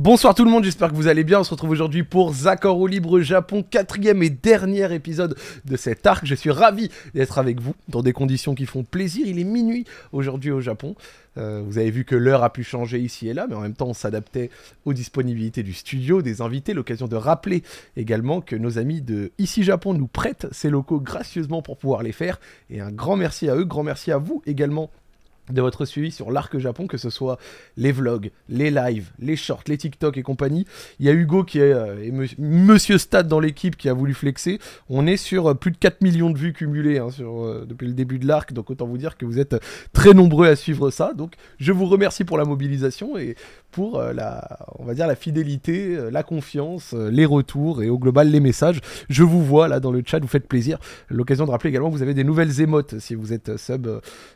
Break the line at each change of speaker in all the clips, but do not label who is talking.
Bonsoir tout le monde, j'espère que vous allez bien. On se retrouve aujourd'hui pour Zaccord au Libre Japon, quatrième et dernier épisode de cet arc. Je suis ravi d'être avec vous dans des conditions qui font plaisir. Il est minuit aujourd'hui au Japon. Euh, vous avez vu que l'heure a pu changer ici et là, mais en même temps on s'adaptait aux disponibilités du studio, des invités, l'occasion de rappeler également que nos amis de Ici Japon nous prêtent ces locaux gracieusement pour pouvoir les faire. Et un grand merci à eux, grand merci à vous également de votre suivi sur l'arc Japon, que ce soit les vlogs, les lives, les shorts, les TikTok et compagnie. Il y a Hugo qui est euh, Monsieur Stade dans l'équipe qui a voulu flexer. On est sur euh, plus de 4 millions de vues cumulées hein, euh, depuis le début de l'arc, donc autant vous dire que vous êtes très nombreux à suivre ça. Donc je vous remercie pour la mobilisation et pour euh, la, on va dire la fidélité, euh, la confiance, euh, les retours et au global les messages. Je vous vois là dans le chat, vous faites plaisir. L'occasion de rappeler également, que vous avez des nouvelles émotes si vous êtes sub,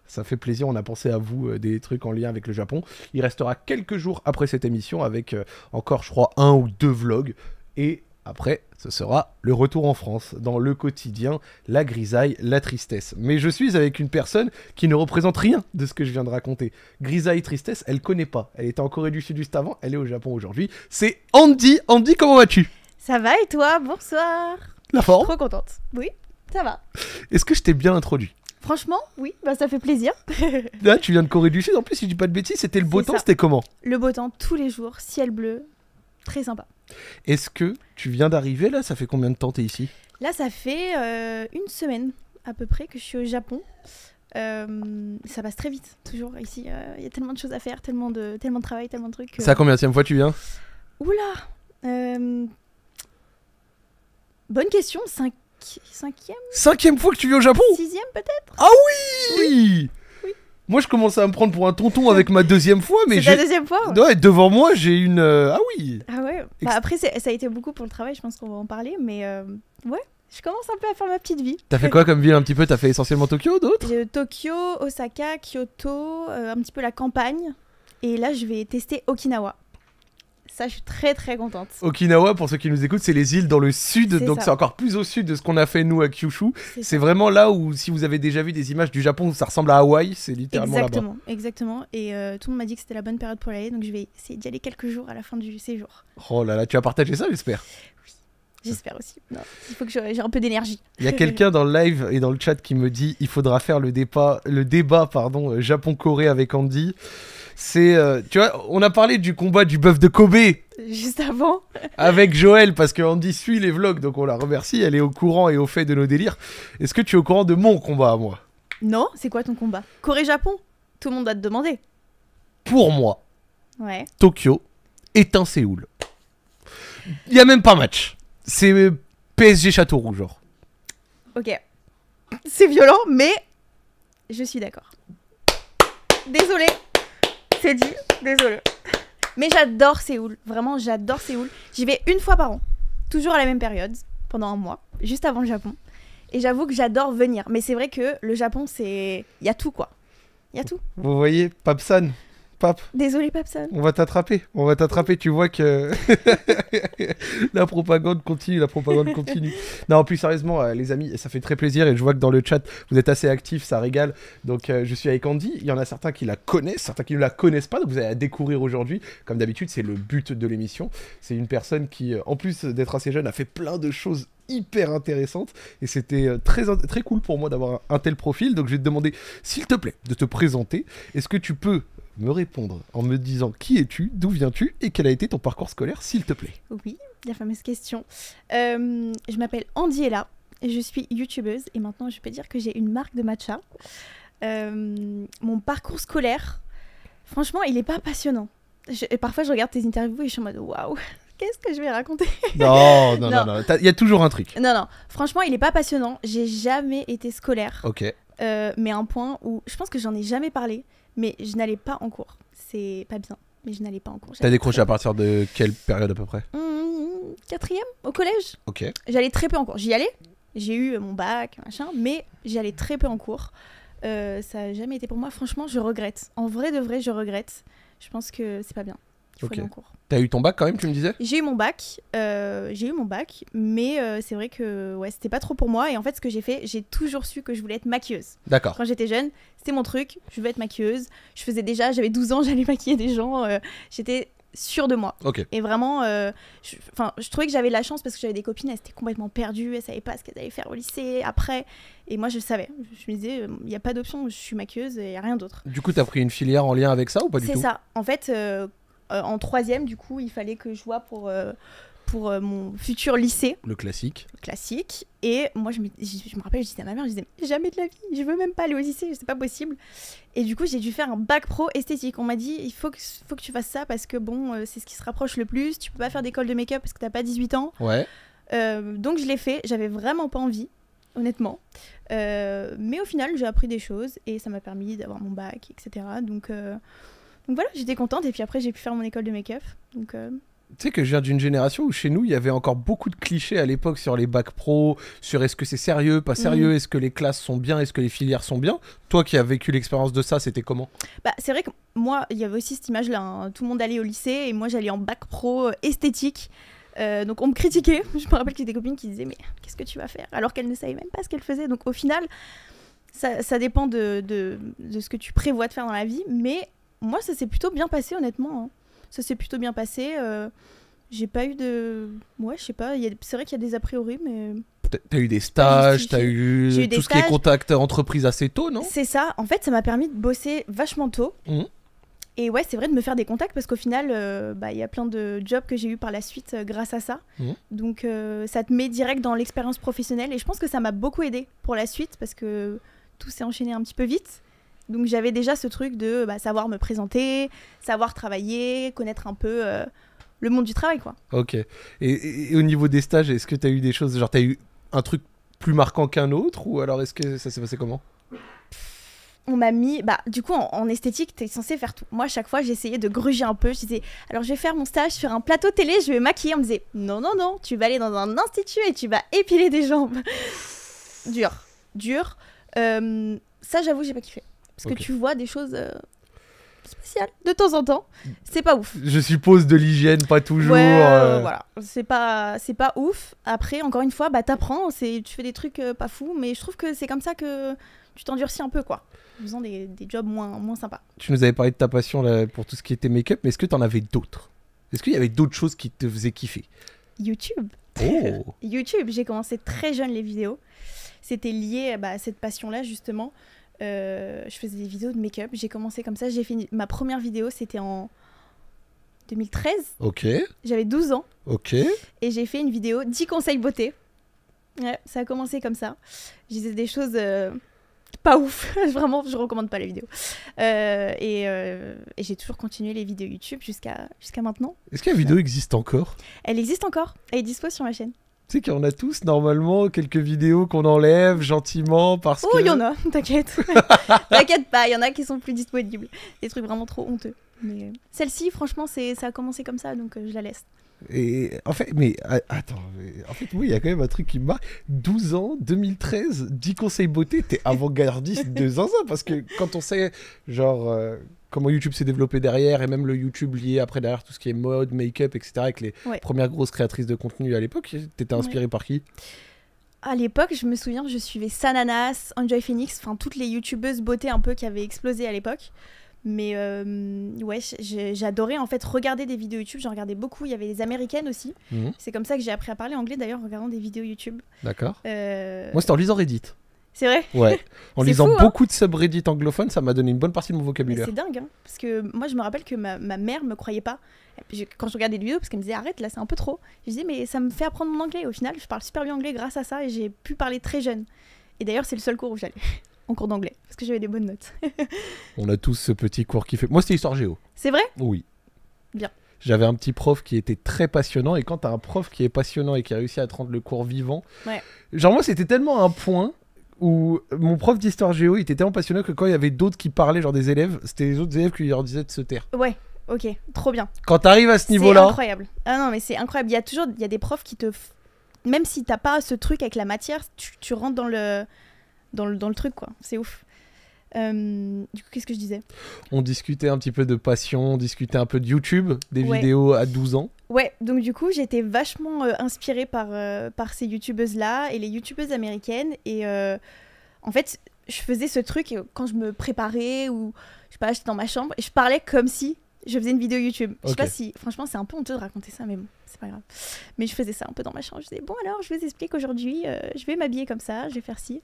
ça fait plaisir. On a pensé à vous des trucs en lien avec le Japon. Il restera quelques jours après cette émission avec encore, je crois, un ou deux vlogs et après, ce sera le retour en France, dans le quotidien, la grisaille, la tristesse. Mais je suis avec une personne qui ne représente rien de ce que je viens de raconter. Grisaille, tristesse, elle connaît pas. Elle était en Corée du Sud juste avant, elle est au Japon aujourd'hui. C'est Andy. Andy, comment vas-tu
Ça va et toi Bonsoir. La forme Trop contente. Oui, ça va.
Est-ce que je t'ai bien introduit
Franchement, oui, bah ça fait plaisir.
Là, tu viens de Corée du Sud, en plus, si je dis pas de bêtises, c'était le beau temps, c'était comment
Le beau temps, tous les jours, ciel bleu, Très sympa.
Est-ce que tu viens d'arriver là Ça fait combien de temps tu es ici
Là, ça fait euh, une semaine à peu près que je suis au Japon. Euh, ça passe très vite, toujours ici. Euh, il y a tellement de choses à faire, tellement de, tellement de travail, tellement de trucs. Ça combien de fois tu viens Oula Bonne question, Cinq... cinquième
Cinquième fois que tu viens au Japon Sixième peut-être Ah oui moi, je commence à me prendre pour un tonton avec ma deuxième fois, mais la deuxième fois ouais, devant moi, j'ai une. Euh, ah oui
Ah ouais bah, Après, ça a été beaucoup pour le travail, je pense qu'on va en parler, mais euh, ouais. Je commence un peu à faire ma petite vie. T'as fait quoi
comme ville un petit peu T'as fait essentiellement Tokyo,
d'autres euh, Tokyo, Osaka, Kyoto, un petit peu la campagne. Et là, je vais tester Okinawa. Ça, je suis très très contente.
Okinawa, pour ceux qui nous écoutent, c'est les îles dans le sud, donc c'est encore plus au sud de ce qu'on a fait nous à Kyushu. C'est vraiment là où, si vous avez déjà vu des images du Japon, ça ressemble à Hawaï, c'est littéralement là-bas. Exactement,
exactement. Et euh, tout le monde m'a dit que c'était la bonne période pour aller, donc je vais essayer d'y aller quelques jours à la fin du séjour.
Oh là là, tu as partagé ça, j'espère. Oui.
J'espère aussi. il faut que j'ai un peu d'énergie. Il y a quelqu'un
dans le live et dans le chat qui me dit il faudra faire le débat, le débat pardon, euh, Japon-Corée avec Andy c'est, euh, tu vois, on a parlé du combat du bœuf de Kobe
juste avant
avec Joël parce que dit suit les vlogs, donc on la remercie. Elle est au courant et au fait de nos délires. Est-ce que tu es au courant de mon combat à moi
Non, c'est quoi ton combat Corée-Japon. Tout le monde a te demander. Pour moi, ouais.
Tokyo est un Séoul. Il y a même pas match. C'est PSG châteauroux genre.
Ok. C'est violent, mais je suis d'accord. désolé c'est dit, désolé. Mais j'adore Séoul, vraiment j'adore Séoul. J'y vais une fois par an, toujours à la même période, pendant un mois, juste avant le Japon. Et j'avoue que j'adore venir. Mais c'est vrai que le Japon, c'est. Il y a tout, quoi. Il y a tout.
Vous voyez, Papsan,
Désolé, Papson.
On va t'attraper. On va t'attraper. Tu vois que la propagande continue. La propagande continue. non, plus sérieusement, euh, les amis, ça fait très plaisir. Et je vois que dans le chat, vous êtes assez actifs. Ça régale. Donc, euh, je suis avec Andy. Il y en a certains qui la connaissent, certains qui ne la connaissent pas. Donc, vous allez la découvrir aujourd'hui. Comme d'habitude, c'est le but de l'émission. C'est une personne qui, euh, en plus d'être assez jeune, a fait plein de choses hyper intéressantes et c'était très, très cool pour moi d'avoir un tel profil. Donc je vais te demander, s'il te plaît, de te présenter. Est-ce que tu peux me répondre en me disant qui es-tu, d'où viens-tu et quel a été ton parcours scolaire, s'il te plaît
Oui, la fameuse question. Euh, je m'appelle Andiela, je suis youtubeuse et maintenant je peux dire que j'ai une marque de matcha. Euh, mon parcours scolaire, franchement, il n'est pas passionnant. et parfois, je regarde tes interviews et je suis en mode waouh, qu'est-ce que je vais raconter Non, non, non,
Il y a toujours un truc.
Non, non. Franchement, il n'est pas passionnant. J'ai jamais été scolaire. Ok. Euh, mais un point où je pense que j'en ai jamais parlé mais je n'allais pas en cours. C'est pas bien, mais je n'allais pas en cours. T'as décroché à
partir de quelle période à peu près
mmh, Quatrième, au collège. Ok. J'allais très peu en cours. J'y allais, j'ai eu mon bac, machin, mais j'y allais très peu en cours. Euh, ça n'a jamais été pour moi. Franchement, je regrette. En vrai de vrai, je regrette. Je pense que c'est pas bien tu as
T'as eu ton bac quand même, tu me disais
J'ai eu mon bac, euh, j'ai eu mon bac, mais euh, c'est vrai que ouais, c'était pas trop pour moi. Et en fait, ce que j'ai fait, j'ai toujours su que je voulais être maquilleuse. D'accord. Quand j'étais jeune, c'était mon truc, je voulais être maquilleuse. Je faisais déjà, j'avais 12 ans, j'allais maquiller des gens. Euh, j'étais sûre de moi. Et vraiment, enfin, je, trouvais que j'avais de la chance parce que j'avais des copines, elles étaient complètement perdues, elles savaient pas ce qu'elles allaient faire au lycée après. Et moi, je savais. Je me disais, il n'y a pas d'option, je suis maquilleuse et n'y a rien d'autre.
Du coup, t'as pris une filière en lien avec ça ou pas du tout C'est ça.
En fait euh, en troisième, du coup, il fallait que je voie pour euh, pour euh, mon futur lycée.
Le classique.
Le classique. Et moi, je me, je, me, rappelle, je disais à ma mère, je disais, jamais de la vie, je veux même pas aller au lycée, c'est pas possible. Et du coup, j'ai dû faire un bac pro esthétique. On m'a dit, il faut que, faut que tu fasses ça parce que bon, c'est ce qui se rapproche le plus. Tu peux pas faire d'école de make-up parce que t'as pas 18 ans. Ouais. donc, je l'ai fait. J'avais vraiment pas envie, honnêtement. mais au final, j'ai appris des choses et ça m'a permis d'avoir mon bac, etc. Donc. Donc voilà, j'étais contente. Et puis après, j'ai pu faire mon école de make-up. Donc. Euh,
tu sais que je viens d'une génération où chez nous, il y avait encore beaucoup de clichés à l'époque sur les bacs pro, sur est-ce que c'est sérieux, pas mhm. sérieux, est-ce que les classes sont bien, est-ce que les filières sont bien. Toi qui as vécu l'expérience de ça, c'était comment
bah, C'est vrai que moi, il y avait aussi cette image-là. Hein. Tout le monde allait au lycée et moi, j'allais en bac pro euh, esthétique. Euh, donc on me critiquait. Je me rappelle qu'il y a des copines qui disaient mais qu'est-ce que tu vas faire alors qu'elles ne savaient même pas ce qu'elles faisaient. Donc au final, ça, dépend de, de, de, ce que tu prévois de faire dans la vie, mais moi, ça s'est plutôt bien passé, honnêtement. Hein. Ça s'est plutôt bien passé. Euh, j'ai pas eu de. Ouais, je sais pas. C'est vrai qu'il y a des a priori, mais.
T'as eu des stages, t'as eu, eu tout ce qui est contact entreprise assez tôt,
non C'est ça. En fait, ça m'a permis de bosser vachement tôt. Mmh. Et ouais, c'est vrai de me faire des contacts parce qu'au final, euh, bah, il y a plein de jobs que j'ai eu par la suite euh, grâce à ça. Mmh. Donc ça te met direct dans l'expérience professionnelle et je pense que ça m'a beaucoup aidé pour la suite parce que tout s'est enchaîné un petit peu vite. Donc j'avais déjà ce truc de bah, savoir me présenter, savoir travailler, connaître un peu euh, le monde du travail, quoi.
Ok. Et, au niveau des stages, est-ce que tu as eu des choses, genre tu as eu un truc plus marquant qu'un autre, ou alors est-ce que ça s'est passé comment
on m'a mis, bah, du coup, en, esthétique esthétique, t'es censé faire tout. Moi, à chaque fois, j'essayais de gruger un peu. Je disais, alors je vais faire mon stage sur un plateau télé, je vais maquiller. On me disait, non, non, non, tu vas aller dans un institut et tu vas épiler des jambes. dur, dur. Euh, ça, j'avoue, j'ai pas kiffé. Parce que tu vois des choses euh, spéciales de temps en temps. C'est pas ouf. Je
suppose de l'hygiène, pas toujours. Euh, euh. voilà.
C'est pas, c'est pas ouf. Après, encore une fois, bah t'apprends. Tu fais des trucs pas fous, mais je trouve que c'est comme ça que tu t'endurcis un peu, quoi. En faisant des, des, jobs moins, moins sympas.
Tu nous avais parlé de ta passion là, pour tout ce qui était make-up, mais est-ce que t'en avais d'autres Est-ce qu'il y avait d'autres choses qui te faisaient kiffer
YouTube. Oh. YouTube, j'ai commencé très jeune les vidéos. C'était lié bah, à cette passion-là, justement. Euh, je faisais des vidéos de make-up. J'ai commencé comme ça. J'ai fini ma première vidéo, c'était en 2013. Ok. J'avais 12 ans. Ok. Et j'ai fait une vidéo 10 conseils beauté. Ouais, ça a commencé comme ça. Je disais des choses euh, pas ouf. Vraiment, je recommande pas les vidéos. Euh, et, j'ai toujours continué les vidéos YouTube jusqu'à jusqu'à maintenant. Est-ce que la vidéo existe encore Elle existe encore. Elle est dispo sur ma chaîne.
Tu sais qu'on a tous normalement quelques vidéos qu'on enlève gentiment parce que. Oh, il y en a,
t'inquiète. t'inquiète pas, il y en a qui sont plus disponibles. Des trucs vraiment trop honteux. Mais euh, celle-ci, franchement, c'est ça a commencé comme ça, donc euh, je la laisse.
Et en fait, mais ah, attends, en fait, oui, il y a quand même un truc qui me 12 ans, 2013, 10 conseils beauté, t'es avant-gardiste de zinzin. Parce que quand on sait, genre, euh, comment YouTube s'est développé derrière, et même le YouTube lié après derrière tout ce qui est mode, make-up, etc., avec les premières grosses créatrices de contenu à l'époque, t'étais inspiré par qui
à l'époque, je me souviens, je suivais Sananas, Enjoy Phoenix, enfin toutes les youtubeuses beauté un peu qui avaient explosé à l'époque. Mais euh, ouais, j'adorais en fait regarder des vidéos YouTube. J'en regardais beaucoup. Il y avait des américaines aussi. Mhm. C'est comme ça que j'ai appris à parler anglais d'ailleurs en regardant des vidéos YouTube. D'accord. Euh, moi, c'était en lisant Reddit. C'est vrai Ouais. En lisant hein. beaucoup
de subreddits anglophones, ça m'a donné une bonne partie de mon vocabulaire. C'est dingue,
hein. parce que moi, je me rappelle que ma, ma mère me croyait pas. quand je regardais des vidéos, parce qu'elle me disait arrête, là, c'est un peu trop. Je disais, mais ça me fait apprendre mon anglais. Au final, je parle super bien anglais grâce à ça et j'ai pu parler très jeune. Et d'ailleurs, c'est le seul cours où j'allais. en cours d'anglais, parce que j'avais des bonnes notes.
On a tous ce petit cours qui fait. Moi, c'était histoire géo. C'est vrai Oui. Bien. J'avais un petit prof qui était très passionnant, et quand t'as un prof qui est passionnant et qui a réussi à te rendre le cours vivant, ouais. genre moi, c'était tellement un point où mon prof d'histoire géo, il était tellement passionné que quand il y avait d'autres qui parlaient, genre des élèves, c'était les autres élèves qui leur disaient de se taire.
Ouais. Ok, trop bien. Quand t'arrives à ce niveau-là. C'est incroyable. Ah non, mais c'est incroyable. Il y a toujours il y a des profs qui te. Même si t'as pas ce truc avec la matière, tu rentres dans le dans le, truc, quoi. C'est ouf. Euh, du coup, qu'est-ce que je disais
On discutait un petit peu de passion, on discutait un peu de YouTube, des vidéos à 12 ans.
Ouais, donc du coup, j'étais vachement euh, inspirée par, euh, par ces YouTubeuses-là et les YouTubeuses américaines. Et en fait, je faisais ce truc quand je me préparais ou je sais pas, j'étais dans ma chambre et je parlais comme si je faisais une vidéo YouTube. Je sais pas si, franchement, c'est un peu honteux de raconter ça, mais bon, c'est pas grave. Mais je faisais ça un peu dans ma chambre. Je disais, bon, alors, je vous explique aujourd'hui, je vais m'habiller comme ça, je vais faire ci.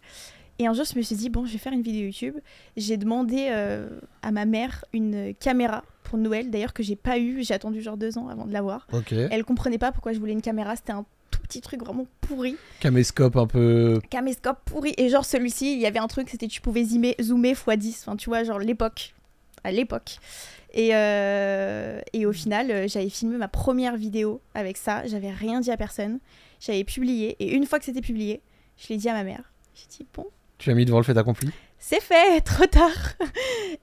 Et un jour, je me suis dit, bon, je vais faire une vidéo YouTube. J'ai demandé euh, à ma mère une caméra pour Noël, d'ailleurs, que j'ai pas eu. J'ai attendu genre deux ans avant de l'avoir. Okay. Elle comprenait pas pourquoi je voulais une caméra. C'était un tout petit truc vraiment pourri.
Caméscope un peu.
Caméscope pourri. Et genre, celui-ci, il y avait un truc, c'était tu pouvais zoomer, zoomer x10. Enfin, tu vois, genre l'époque. À l'époque. Et, euh, et au final, euh, j'avais filmé ma première vidéo avec ça. J'avais rien dit à personne. J'avais publié. Et une fois que c'était publié, je l'ai dit à ma mère. J'ai dit, bon,
tu as mis devant le fait accompli
C'est fait, trop tard.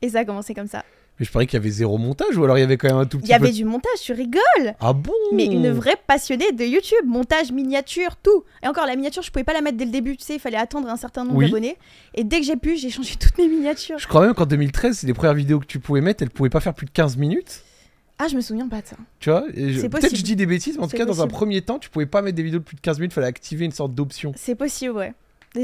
Et ça a commencé comme ça.
Mais je parie qu'il y avait zéro montage ou alors il y avait quand même un tout petit Il y avait du
montage, tu rigoles Ah bon Mais une vraie passionnée de YouTube, montage, miniature, tout. Et encore, la miniature, je pouvais pas la mettre dès le début, tu sais, il fallait attendre un certain nombre d'abonnés. Et dès que j'ai pu, j'ai changé toutes mes miniatures. Je crois même
qu'en 2013, les premières vidéos que tu pouvais mettre, elles pouvaient pas faire plus de 15 minutes.
Ah, je me souviens pas de ça. Tu vois je... Peut-être je dis des bêtises, mais en tout cas, dans un premier
temps, tu pouvais pas mettre des vidéos de plus de 15 minutes, il fallait activer une sorte d'option.
C'est possible, ouais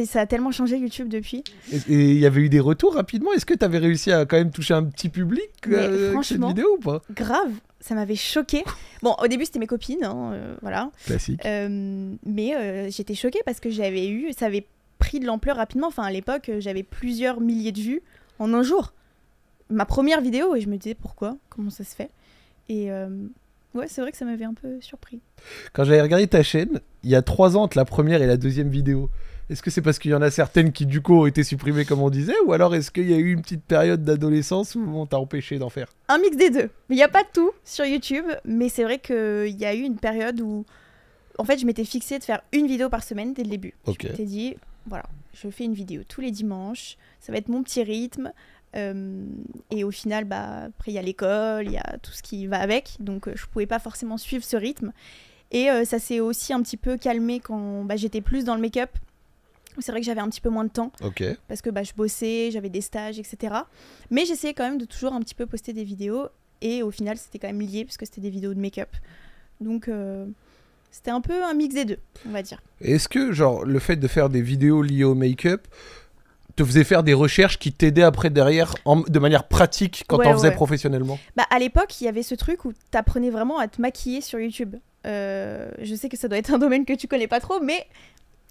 ça a tellement changé YouTube depuis.
Et il y avait eu des retours rapidement. Est-ce que tu avais réussi à quand même toucher un petit public euh, avec cette vidéo ou pas
Grave, ça m'avait choqué. Bon, au début c'était mes copines, hein, euh, voilà. Classique. Euh, mais euh, j'étais choquée parce que j'avais eu, ça avait pris de l'ampleur rapidement. Enfin, à l'époque, j'avais plusieurs milliers de vues en un jour. Ma première vidéo et je me disais pourquoi, comment ça se fait. Et Ouais, c'est vrai que ça m'avait un peu surpris.
Quand j'avais regardé ta chaîne, il y a trois ans entre la première et la deuxième vidéo, est-ce que c'est parce qu'il y en a certaines qui, du coup, ont été supprimées, comme on disait Ou alors est-ce qu'il y a eu une petite période d'adolescence où on t'a empêché d'en faire
Un mix des deux. Il n'y a pas tout sur YouTube, mais c'est vrai qu'il y a eu une période où, en fait, je m'étais fixée de faire une vidéo par semaine dès le début. Okay. Je dit, voilà, je fais une vidéo tous les dimanches, ça va être mon petit rythme. Euh, et au final, bah, après, il y a l'école, il y a tout ce qui va avec, donc euh, je pouvais pas forcément suivre ce rythme. Et euh, ça s'est aussi un petit peu calmé quand bah, j'étais plus dans le make-up c'est vrai que j'avais un petit peu moins de temps. Parce que bah, je bossais, j'avais des stages, etc. Mais j'essayais quand même de toujours un petit peu poster des vidéos. Et au final, c'était quand même lié parce que c'était des vidéos de make-up. Donc, euh, c'était un peu un mix des deux, on va dire.
Est-ce que, genre, le fait de faire des vidéos liées au make-up te faisait faire des recherches qui t'aidaient après derrière de manière pratique quand on faisait professionnellement
Bah, à l'époque, il y avait ce truc où t'apprenais vraiment à te maquiller sur YouTube. Euh, je sais que ça doit être un domaine que tu connais pas trop, mais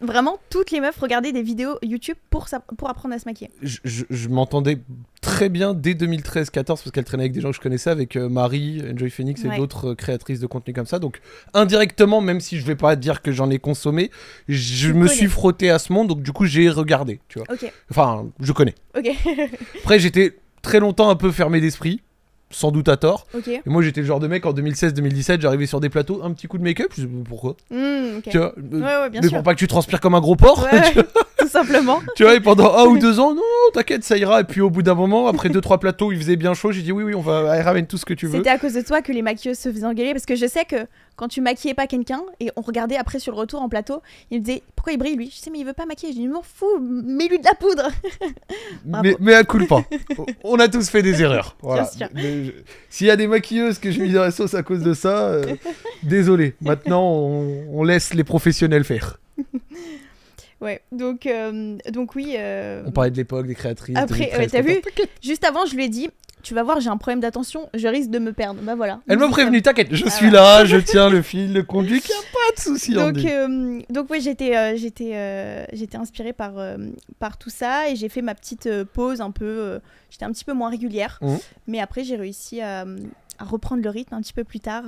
vraiment toutes les meufs regardaient des vidéos YouTube pour, pour apprendre à se maquiller.
Je, je, m'entendais très bien dès 2013-14 parce qu'elle traînait avec des gens que je connaissais, avec euh, Marie, Enjoy Phoenix et d'autres euh, créatrices de contenu comme ça. Donc indirectement, même si je vais pas dire que j'en ai consommé, je me suis frotté à ce monde, donc du coup j'ai regardé, tu vois. Enfin, je connais. Après j'étais très longtemps un peu fermé d'esprit sans doute à tort. moi, j'étais le genre de mec en 2016-2017, j'arrivais sur des plateaux, un petit coup de make-up, je pourquoi. tu mais pour pas que tu transpires comme un gros porc.
tout simplement. tu vois, et pendant un ou
deux ans, non, t'inquiète, ça ira. Et puis au bout d'un moment, après deux, trois plateaux, il faisait bien chaud, j'ai dit oui, oui, on va, ramener tout ce que tu veux. C'était à
cause de toi que les maquilleuses se faisaient engueuler parce que je sais que quand tu maquillais pas quelqu'un et on regardait après sur le retour en plateau, il me disait pourquoi il brille lui Je sais mais il veut pas maquiller. Je dis m'en fous, mets-lui de la poudre.
mais, à coup de pas. on a tous fait des erreurs. Voilà. S'il y a des maquilleuses que je mis dans la sauce à cause de ça, euh, désolé. Maintenant on... laisse les professionnels faire.
Ouais, donc, euh, donc oui. Euh, on parlait de l'époque, des créatrices. Après, t'as vu Juste avant, je lui ai dit tu vas voir, j'ai un problème d'attention, je risque de me perdre. Bah voilà. Elle m'a prévenu, euh, t'inquiète, je suis là, je tiens
le fil, le conduit, il a pas de souci. Donc,
euh, donc oui, j'étais, euh, j'étais, j'étais inspirée par, par tout ça et j'ai fait ma petite pause un peu. j'étais un petit peu moins régulière, mmh. mais après j'ai réussi à, reprendre le rythme un petit peu plus tard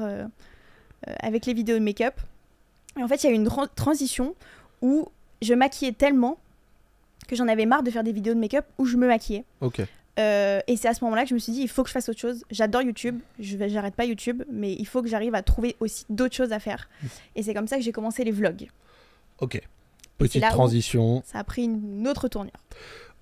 avec les vidéos de make-up. Et en fait, il y a eu une grande transition où je maquillais tellement que j'en avais marre de faire des vidéos de make-up où je me maquillais. Ok. Euh, et c'est à ce moment-là que je me suis dit, il faut que je fasse autre chose. J'adore YouTube, je j'arrête pas YouTube, mais il faut que j'arrive à trouver aussi d'autres choses à faire. Mm. Et c'est comme ça que j'ai commencé les vlogs. Ok. Petite transition. Ça a pris une autre tournure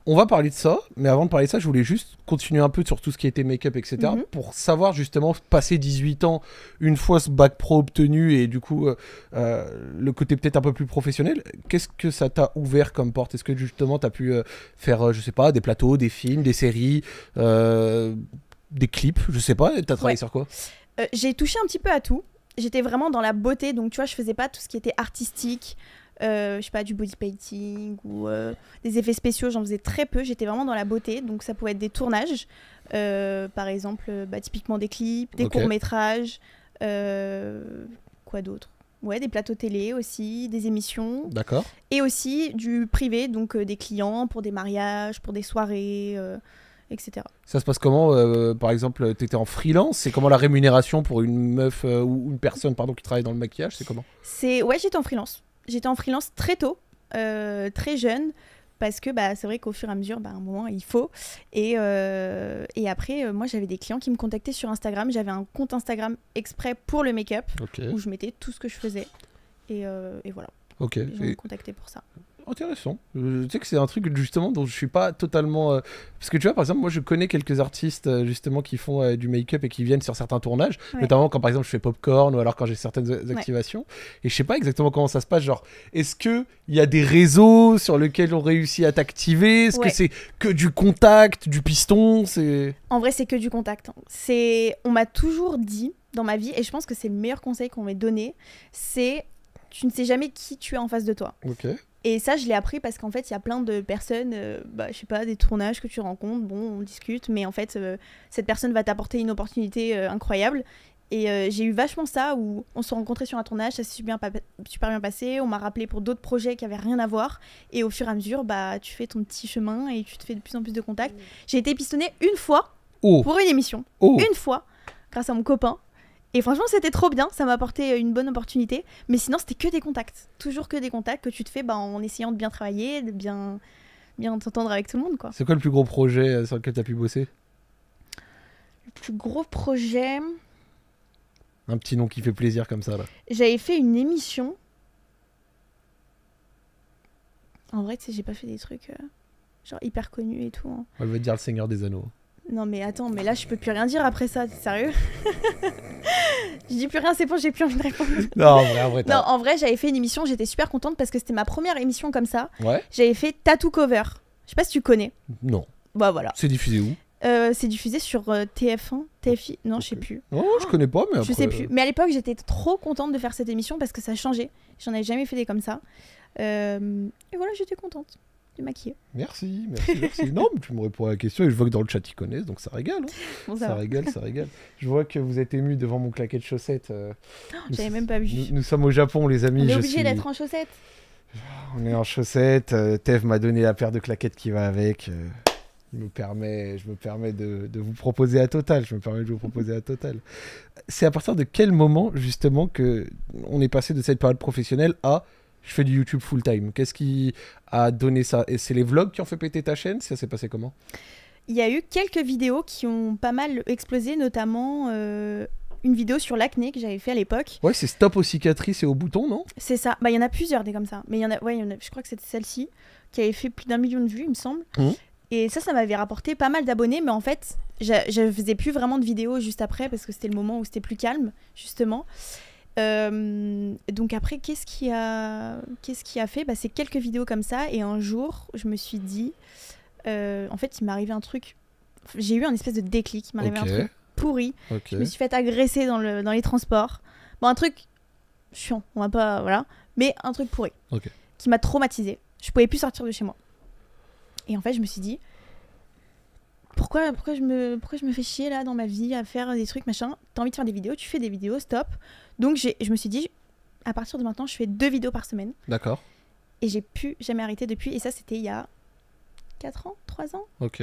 on va parler de ça, mais avant de parler de ça, je voulais juste continuer un peu sur tout ce qui était make-up, etc. Mhm. Pour savoir justement, passer 18 ans, une fois ce bac pro obtenu et du coup euh, euh, le côté peut-être un peu plus professionnel, qu'est-ce que ça t'a ouvert comme porte Est-ce que justement t'as pu euh, faire, je sais pas, des plateaux, des films, des séries, des clips, je sais pas, t'as travaillé sur quoi
J'ai touché un petit peu à tout. J'étais vraiment dans la beauté, donc tu vois, je faisais pas tout ce qui était artistique euh, je sais pas, du body painting ou euh, des effets spéciaux, j'en faisais très peu. J'étais vraiment dans la beauté, donc ça pouvait être des tournages, euh, par exemple, euh, bah, typiquement des clips, des courts métrages, quoi d'autre. Ouais, des plateaux télé aussi, des émissions. D'accord. Et aussi du privé, donc des clients pour des mariages, pour des soirées. Etc.
Ça se passe comment Par exemple, tu étais en freelance, c'est comment la rémunération pour une meuf ou une personne pardon, qui travaille dans le maquillage C'est comment
C'est Ouais, j'étais en freelance j'étais en freelance très tôt, euh, très jeune, parce que bah, c'est vrai qu'au fur et à mesure, bah, à un moment, il faut. Et, euh, et après, euh, moi, j'avais des clients qui me contactaient sur Instagram. J'avais un compte Instagram exprès pour le make-up, où je mettais tout ce que je faisais. Et, et voilà. Ok. contactée pour ça intéressant.
Je sais que c'est un truc justement dont je suis pas totalement. Euh, parce que tu vois, par exemple, moi je connais quelques artistes euh, justement qui font euh, du make-up et qui viennent sur certains tournages, notamment quand par exemple je fais popcorn ou alors quand j'ai certaines activations. Et je sais pas exactement comment ça se passe. Genre, est-ce que il y a des réseaux sur lesquels on réussit à t'activer Est-ce que c'est que du contact, du piston C'est
En vrai, c'est que du contact. C'est, on m'a toujours dit dans ma vie, et je pense que c'est le meilleur conseil qu'on m'ait donné, c'est tu ne sais jamais qui tu es en face de toi. Ok. Et ça, je l'ai appris parce qu'en fait, il y a plein de personnes, euh, bah, je sais pas, des tournages que tu rencontres, bon, on discute, mais en fait, euh, cette personne va t'apporter une opportunité euh, incroyable. Et j'ai eu vachement ça où on se rencontrait sur un tournage, ça s'est super, bien passé, on m'a rappelé pour d'autres projets qui avaient rien à voir. Et au fur et à mesure, bah, tu fais ton petit chemin et tu te fais de plus en plus de contacts. Mmh. J'ai été pistonnée une fois oh. pour une émission. Oh. Une fois, grâce à mon copain et franchement, c'était trop bien, ça m'a apporté une bonne opportunité. Mais sinon, c'était que des contacts. Toujours que des contacts que tu te fais bah, en essayant de bien travailler, de bien, bien t'entendre avec tout le monde. quoi. C'est quoi le plus
gros projet euh, sur lequel tu as pu bosser
Le plus gros projet.
Un petit nom qui fait plaisir comme ça, là.
J'avais fait une émission. En vrai, tu j'ai pas fait des trucs euh, genre hyper connus et tout. On
Elle veut dire le Seigneur des Anneaux.
Non mais attends, mais là je peux plus rien dire après ça, t'es sérieux Je dis plus rien, c'est bon, j'ai plus envie de répondre.
Non, en vrai, non, en
vrai j'avais fait une émission, j'étais super contente parce que c'était ma première émission comme ça. Ouais. J'avais fait Tattoo Cover. Je sais pas si tu connais. Non. Bah voilà. C'est diffusé où euh, c'est diffusé sur TF1, euh, TFI, non, je sais plus. Non, je connais pas, mais Je sais plus. Euh. Mais à l'époque, j'étais trop contente de faire cette émission parce que ça changeait. J'en avais jamais fait des comme ça. Et voilà, j'étais contente maquillé.
Merci, merci, merci. non, mais tu me réponds à la question et je vois que dans le chat ils connaissent, donc ça régale. Hein. ça, régale, ça régale. Je vois que vous êtes ému devant mon claquet de chaussettes. Euh. Oh, j'avais même pas vu. Nous, sommes au Japon, les amis. On est obligé d'être en chaussettes. On est en chaussettes. Euh, Tev m'a donné la paire de claquettes qui va avec. Euh. me permet, je me permets de, vous proposer à Total. Je me permets de vous proposer à Total. C'est à partir de quel moment justement que on est passé de cette période professionnelle à je fais du YouTube full time. Qu'est-ce qui a donné ça Et c'est les vlogs qui ont fait péter ta chaîne Ça s'est passé comment
Il y a eu quelques vidéos qui ont pas mal explosé, notamment euh, une vidéo sur l'acné que j'avais fait à l'époque. Ouais,
c'est stop aux cicatrices et aux boutons,
non C'est ça. Bah, il y en a plusieurs des comme ça. Mais il y en a, je crois que c'était celle-ci qui avait fait plus d'un million de vues, il me semble. Mmh. Et ça, ça m'avait rapporté pas mal d'abonnés, mais en fait, je, je faisais plus vraiment de vidéos juste après parce que c'était le moment où c'était plus calme, justement. Euh, donc après, qu'est-ce qui a, quest qui a fait bah, C'est quelques vidéos comme ça. Et un jour, je me suis dit, euh, en fait, il m'est arrivé un truc. J'ai eu un espèce de déclic. Il m'est un truc pourri. Je me suis fait agresser dans, le, dans les transports. Bon, un truc chiant. On va pas, voilà. Mais un truc pourri qui m'a traumatisé. Je pouvais plus sortir de chez moi. Et en fait, je me suis dit, pourquoi, je me, je me fais chier là dans ma vie à faire des trucs, machin T'as envie de faire des vidéos, tu fais des vidéos, stop. Donc je me suis dit, à partir de maintenant, je fais deux vidéos par semaine. D'accord. Et j'ai pu jamais arrêter depuis. Et ça, c'était il y a 4 ans, 3 ans. Ok.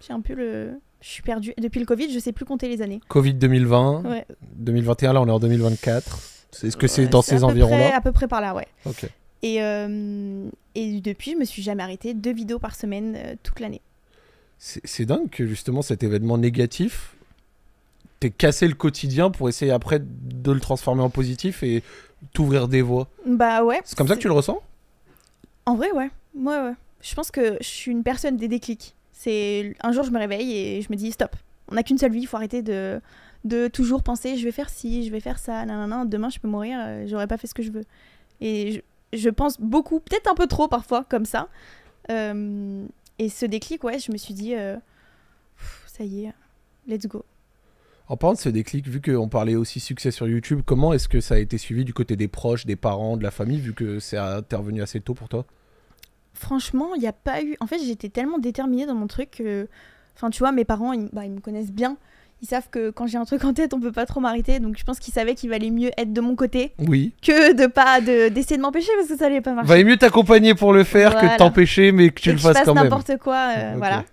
J'ai un peu le. Je suis perdue. Depuis le Covid, je sais plus compter les années. Covid
2020, ouais. 2021, là on est en 2024. Est-ce que c'est dans ces environs-là À peu près par là, ouais. Ok.
Et, euh, depuis, je me suis jamais arrêté Deux vidéos par semaine euh, toute l'année.
C'est dingue que justement cet événement négatif t'es cassé le quotidien pour essayer après de le transformer en positif et t'ouvrir des voies.
Bah ouais. C'est comme ça que tu le ressens En vrai, ouais. Moi, ouais, Je pense que je suis une personne des déclics. C'est un jour je me réveille et je me dis stop. On n'a qu'une seule vie, il faut arrêter de de toujours penser je vais faire ci, je vais faire ça, demain je peux mourir, euh, j'aurais pas fait ce que je veux. Et je, pense beaucoup, peut-être un peu trop parfois comme ça. Euh, et ce déclic, ouais, je me suis dit, euh, ça y est, let's go.
En parlant de ce déclic, vu qu'on parlait aussi succès sur YouTube, comment est-ce que ça a été suivi du côté des proches, des parents, de la famille, vu que c'est intervenu assez tôt pour toi
Franchement, il n'y a pas eu. En fait, j'étais tellement déterminée dans mon truc que. Enfin, tu vois, mes parents, ils bah, me connaissent bien. Ils savent que quand j'ai un truc en tête, on peut pas trop m'arrêter. Donc je pense qu'ils savaient qu'il valait mieux être de mon côté oui. que de pas d'essayer de, m'empêcher parce que ça allait pas marcher. Valait
mieux t'accompagner pour le faire que de t'empêcher mais que tu le fasses quand même. n'importe quoi, euh, voilà.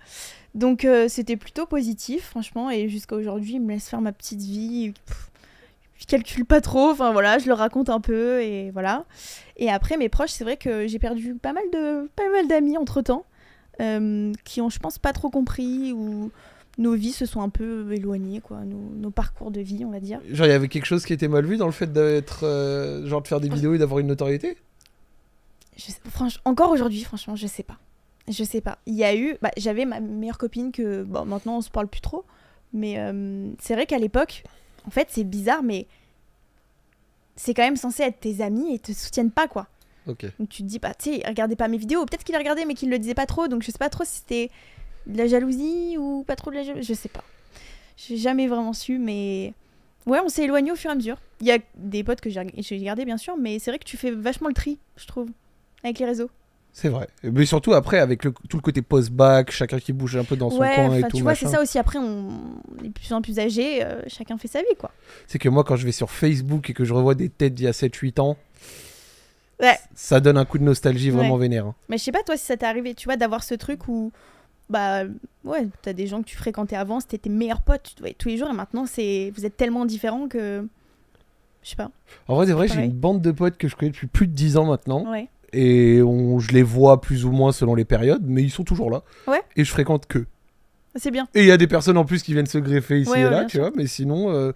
Donc euh, c'était plutôt positif franchement et jusqu'à aujourd'hui, ils me laissent faire ma petite vie. Je je calcule pas trop, enfin voilà, je le raconte un peu et voilà. Et après mes proches, c'est vrai que j'ai perdu pas mal de pas mal d'amis entre-temps. Euh, qui ont, je pense, pas trop compris ou nos vies se sont un peu éloignées, quoi, nos, parcours de vie, on va dire.
Genre, il y avait quelque chose qui était mal vu dans le fait d'être, euh, genre, de faire des vidéos et d'avoir une notoriété
je Encore aujourd'hui, franchement, je sais pas. Je sais pas. Il y a eu, bah, j'avais ma meilleure copine que, bon, maintenant on se parle plus trop, mais euh, c'est vrai qu'à l'époque, en fait, c'est bizarre, mais c'est quand même censé être tes amis et te soutiennent pas, quoi. Ok. Donc tu te dis, pas, bah, tu sais, regardez pas mes vidéos. Peut-être qu'il regardait mais qu'il le disait pas trop. Donc je sais pas trop si c'était de la jalousie ou pas trop de la jalousie, je sais pas. J'ai jamais vraiment su, mais ouais, on s'est éloigné au fur et à mesure. Il y a des potes que j'ai gardés bien sûr, mais c'est vrai que tu fais vachement le tri, je trouve, avec les réseaux.
C'est vrai. Mais surtout après, avec le, tout le côté post-bac, chacun qui bouge un peu dans son coin et tout. Tu vois, c'est ça
aussi. Après, on est plus en plus âgés, euh, chacun fait sa vie, quoi.
C'est que moi, quand je vais sur Facebook et que je revois des têtes d'il y a 7-8 ans, ouais. ça donne un coup de nostalgie vraiment vénère. Hein.
Mais je sais pas, toi, si ça t'est arrivé, tu vois, d'avoir ce truc où bah ouais, t'as des gens que tu fréquentais avant, c'était tes meilleurs potes, tu voyais tous les jours et maintenant c'est vous êtes tellement différents que je sais pas. En vrai, c'est vrai, j'ai une
bande de potes que je connais depuis plus de 10 ans maintenant. Et on, je les vois plus ou moins selon les périodes, mais ils sont toujours là. Ouais. Et je fréquente que.
C'est bien. Et il y a
des personnes en plus qui viennent se greffer ici et là, tu vois, mais sinon euh,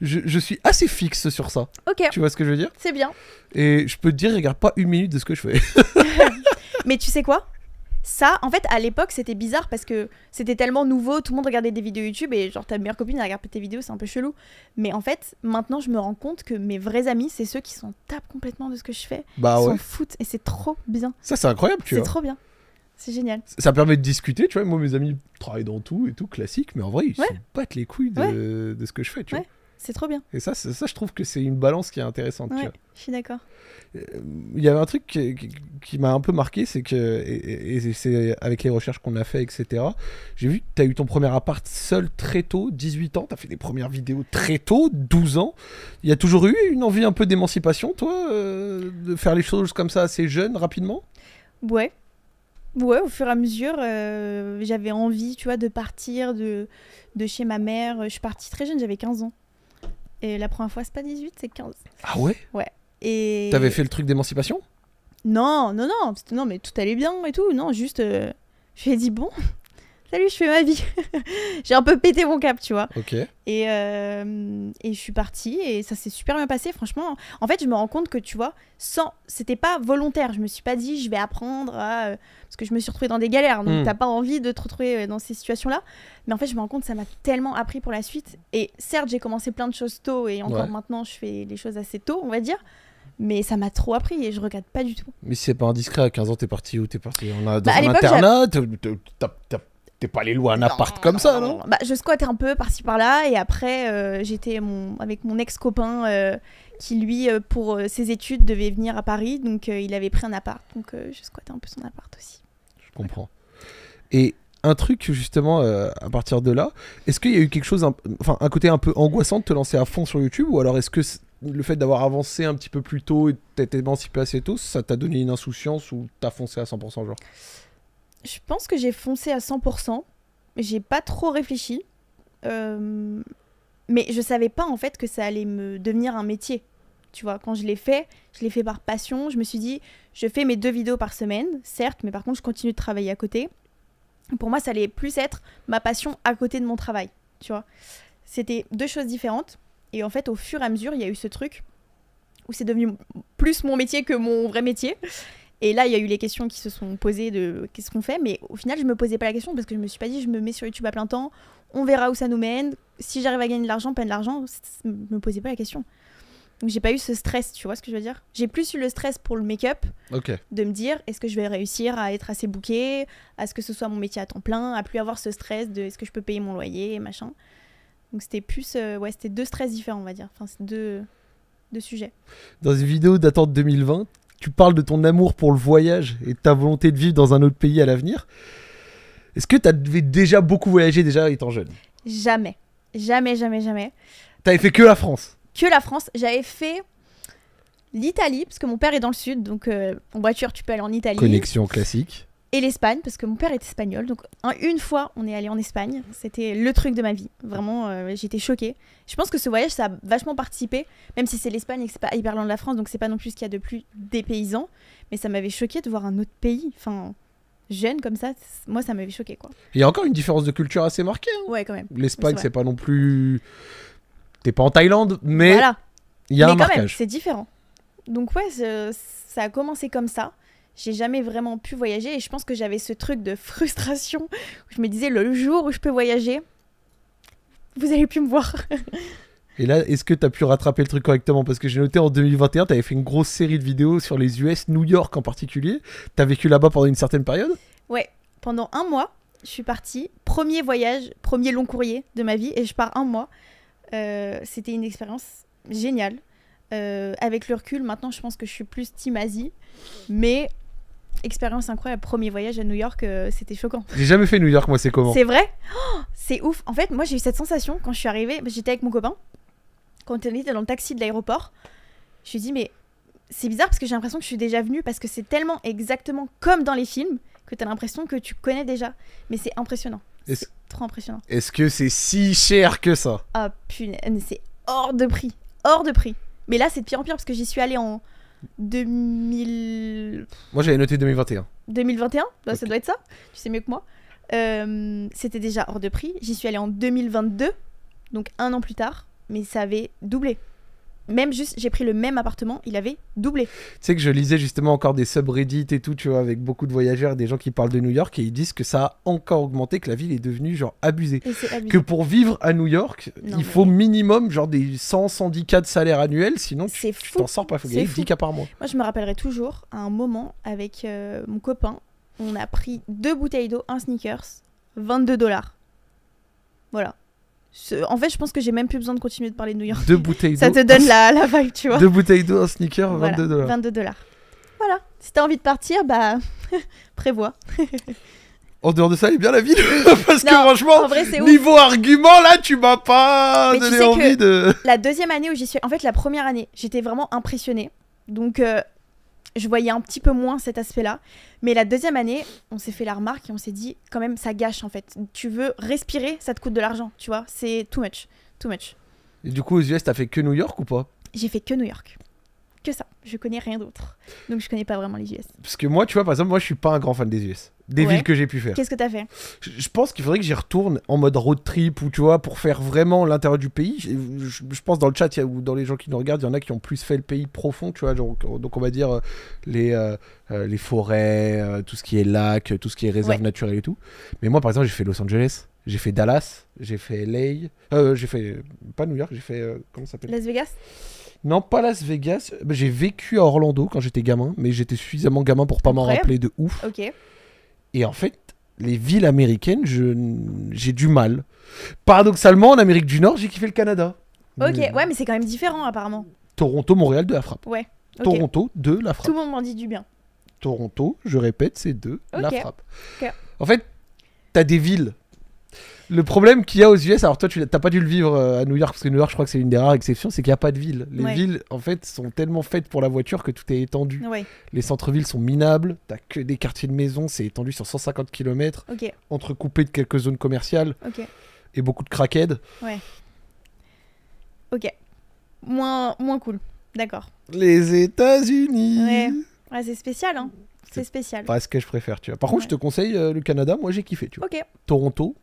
je, je, suis assez fixe sur ça.
OK. Tu vois ce que je veux dire C'est bien.
Et je peux te dire, regarde pas une minute de ce que je fais.
mais tu sais quoi ça, en fait, à l'époque, c'était bizarre parce que c'était tellement nouveau, tout le monde regardait des vidéos YouTube et genre ta meilleure copine elle regarde tes vidéos, c'est un peu chelou. Mais en fait, maintenant, je me rends compte que mes vrais amis, c'est ceux qui s'en tapent complètement de ce que je fais, bah, ils s'en foutent et c'est trop bien. Ça, c'est incroyable, tu vois. C'est trop bien. C'est génial. Ça
permet de discuter, tu vois. Moi, mes amis travaillent dans tout et tout, classique, mais en vrai, ils se battent les couilles de, ce que je fais, tu vois. C'est trop bien. Et ça, ça, je trouve que c'est une balance qui est intéressante.
je suis d'accord. Euh,
il y avait un truc qui, m'a un peu marqué, c'est que, et, c'est avec les recherches qu'on a fait, etc., j'ai vu que tu as eu ton premier appart seul très tôt, 18 ans, tu as fait des premières vidéos très tôt, 12 ans. Il y a toujours eu une envie un peu d'émancipation, toi, euh, de faire les choses comme ça assez jeune, rapidement
Ouais. Ouais, au fur et à mesure, euh, j'avais envie, tu vois, de partir de, de chez ma mère. Je suis partie très jeune, j'avais 15 ans. Et la première fois, c'est pas 18, c'est 15. Ah ouais Ouais. Et. T'avais fait
le truc d'émancipation
Non, non, non. Non, mais tout allait bien et tout. Non, juste. Euh, J'ai dit, bon, salut, je fais ma vie. j'ai un peu pété mon cap, tu vois. Ok. Et, euh, et je suis partie et ça s'est super bien passé. Franchement, en fait, je me rends compte que, tu vois, sans, c'était pas volontaire. Je me suis pas dit, je vais apprendre euh, parce que je me suis retrouvée dans des galères. Donc, hmm. t'as pas envie de te retrouver euh, dans ces situations-là. Mais en fait, je me rends compte, ça m'a tellement appris pour la suite. Et certes, j'ai commencé plein de choses tôt et encore maintenant, je fais les choses assez tôt, on va dire mais ça m'a trop appris et je regrette pas du tout.
Mais c'est pas indiscret, à 15 ans, t'es parti où T'es parti On a... bah, un t'es pas allé loin un appart comme ça, non,
bah, je squattais un peu par-ci par-là, et après, euh, j'étais avec mon ex-copain euh, qui, lui, euh, pour ses études, devait venir à Paris, donc il avait pris un appart, donc je squattais un peu son appart aussi.
Je comprends. Et un truc, justement, à partir de là, est-ce qu'il y a eu quelque chose, un... enfin, un côté un peu angoissant de te lancer à fond sur YouTube, ou alors est-ce que le fait d'avoir avancé un petit peu plus tôt et d'être émancipé assez tôt, ça t'a donné une insouciance ou t'as foncé à 100% genre
je pense que j'ai foncé à 100%. J'ai pas trop réfléchi. Euh, mais je savais pas en fait que ça allait me devenir un métier. Tu vois, quand je l'ai fait, je l'ai fait par passion. Je me suis dit, je fais mes deux vidéos par semaine, certes, mais par contre, je continue de travailler à côté. Pour moi, ça allait plus être ma passion à côté de mon travail. Tu vois, c'était deux choses différentes. Et en fait, au fur et à mesure, il y a eu ce truc où c'est devenu plus mon métier que mon vrai métier. Et là, il y a eu les questions qui se sont posées de qu'est-ce qu'on fait, mais au final, je me posais pas la question parce que je me suis pas dit, je me mets sur YouTube à plein temps, on verra où ça nous mène. Si j'arrive à gagner de l'argent, pas de l'argent, je me posais pas la question. Donc j'ai pas eu ce stress, tu vois ce que je veux dire J'ai plus eu le stress pour le make-up, de me dire est-ce que je vais réussir à être assez bouquée, à ce que ce soit mon métier à temps plein, à plus avoir ce stress de est-ce que je peux payer mon loyer et machin. Donc c'était plus, euh, ouais, c'était deux stress différents, on va dire. Enfin, c'est deux, deux sujets.
Dans une vidéo d'attente 2020, tu parles de ton amour pour le voyage et de ta volonté de vivre dans un autre pays à l'avenir. Est-ce que tu avais déjà beaucoup voyagé déjà étant jeune
Jamais. Jamais, jamais, jamais.
T'avais fait que la France
Que la France. J'avais fait l'Italie, parce que mon père est dans le sud, donc euh, en voiture, tu peux aller en Italie. Connexion
classique
et l'Espagne, parce que mon père est espagnol. Donc, une fois, on est allé en Espagne. C'était le truc de ma vie. Vraiment, euh, j'étais choquée. Je pense que ce voyage, ça a vachement participé, même si c'est l'Espagne et que c'est pas hyper loin de la France, donc c'est pas non plus ce qu'il y a de plus des paysans, Mais ça m'avait choquée de voir un autre pays. Enfin, jeune comme ça, moi, ça m'avait choquée, quoi.
Il y a encore une différence de culture assez marquée.
Hein. Ouais, quand même. L'Espagne, c'est pas
non plus. T'es pas en Thaïlande, mais. Voilà. Il y a un quand marquage. c'est
différent. Donc, ouais, ça a commencé comme ça j'ai jamais vraiment pu voyager et je pense que j'avais ce truc de frustration où je me disais le jour où je peux voyager, vous allez plus me voir.
et là, est-ce que tu as pu rattraper le truc correctement Parce que j'ai noté en 2021, tu avais fait une grosse série de vidéos sur les US, New York en particulier. Tu as vécu là-bas pendant une certaine période
Ouais, pendant un mois, je suis partie. Premier voyage, premier long courrier de ma vie et je pars un mois. Euh, c'était une expérience géniale. Euh, avec le recul, maintenant je pense que je suis plus team Asie, mais expérience incroyable. Premier voyage à New York, euh, c'était choquant. J'ai jamais fait New York, moi, c'est comment C'est vrai oh, C'est ouf. En fait, moi, j'ai eu cette sensation quand je suis arrivée. Bah, j'étais avec mon copain. Quand on était dans le taxi de l'aéroport, je me suis dit, mais c'est bizarre parce que j'ai l'impression que je suis déjà venue parce que c'est tellement exactement comme dans les films que tu as l'impression que tu connais déjà. Mais c'est impressionnant. C'est trop impressionnant.
Est-ce que c'est si cher que ça
Ah, punaise, c'est hors de prix. Hors de prix. Mais là, c'est de pire en pire parce que j'y suis allée en 2000.
Moi j'avais noté 2021.
2021 bah, Ça doit être ça. Tu sais mieux que moi. Euh, c'était déjà hors de prix. J'y suis allée en 2022, donc un an plus tard, mais ça avait doublé même juste, j'ai pris le même appartement, il avait doublé. Tu
sais que je lisais justement encore des subreddits et tout, tu vois, avec beaucoup de voyageurs, des gens qui parlent de New York et ils disent que ça a encore augmenté, que la ville est devenue genre abusée. Que pour vivre à New York, il faut minimum genre des 100, 110 k de salaire annuel, sinon tu t'en sors pas, il faut gagner 10 par mois.
Moi je me rappellerai toujours à un moment avec euh, mon copain, on a pris deux bouteilles d'eau, un sneakers, 22 dollars. Voilà. En fait, je pense que j'ai même plus besoin de continuer de parler de New York. Deux bouteilles d'eau. Ça te donne la, vibe, tu vois. Deux bouteilles
d'eau, un sneaker, 22 dollars. 22
dollars. Voilà. Si t'as envie de partir, bah, prévois.
en dehors de ça, elle est bien la ville. Parce
que franchement, niveau
argument, là, tu m'as pas Mais donné envie de.
La deuxième année où j'y suis. En fait, la première année, j'étais vraiment impressionnée. Donc, euh, je voyais un petit peu moins cet aspect-là. Mais la deuxième année, on s'est fait la remarque et on s'est dit, quand même, ça gâche en fait. Tu veux respirer, ça te coûte de l'argent, tu vois. C'est too much, too much.
Et du coup, aux US, t'as fait que New York ou pas
J'ai fait que New York. Que ça. Je connais rien d'autre. Donc je connais pas vraiment les US.
Parce que moi, tu vois, par exemple, moi, je suis pas un grand fan des US des villes que j'ai pu faire. Qu'est-ce que t'as fait je, pense qu'il faudrait que j'y retourne en mode road trip ou tu vois pour faire vraiment l'intérieur du pays. Je, pense dans le chat ou dans les gens qui nous regardent, il y en a qui ont plus fait le pays profond, tu vois. donc on va dire euh, les euh, euh, les forêts, tout ce qui est lac, tout ce qui est réserve naturelle et tout. Mais moi par exemple j'ai fait Los Angeles, j'ai fait Dallas, j'ai fait LA, j'ai fait pas New York, j'ai fait comment ça s'appelle Las Vegas. Non, pas Las Vegas. Bah, j'ai vécu à Orlando quand j'étais gamin, mais j'étais suffisamment gamin pour pas m'en rappeler de ouf. Ok. Et en fait, les villes américaines, j'ai du mal. Paradoxalement, en Amérique du Nord, j'ai kiffé le Canada.
Ok, ouais, mais c'est quand même différent apparemment.
Toronto, Montréal, de la frappe. Ouais. Toronto, de la frappe. Tout le monde m'en dit du bien. Toronto, je répète, c'est de la frappe. En fait, t'as des villes le problème qu'il y a aux US, alors toi, tu n'as pas dû le vivre euh, à New York, parce que New York, je crois que c'est une des rares exceptions, c'est qu'il n'y a pas de ville. Les villes, en fait, sont tellement faites pour la voiture que tout est étendu. Les centres-villes sont minables, t'as que des quartiers de maisons, c'est étendu sur 150 km, entrecoupé de quelques zones commerciales, et beaucoup de crackheads.
Ouais. Ok. Moins, moins cool. D'accord.
Les États-Unis.
Ouais. c'est spécial, hein. C'est spécial. Pas ce
que je préfère, tu vois. Par contre, je te conseille euh, le Canada. Moi, j'ai kiffé, tu vois. Ok. Toronto,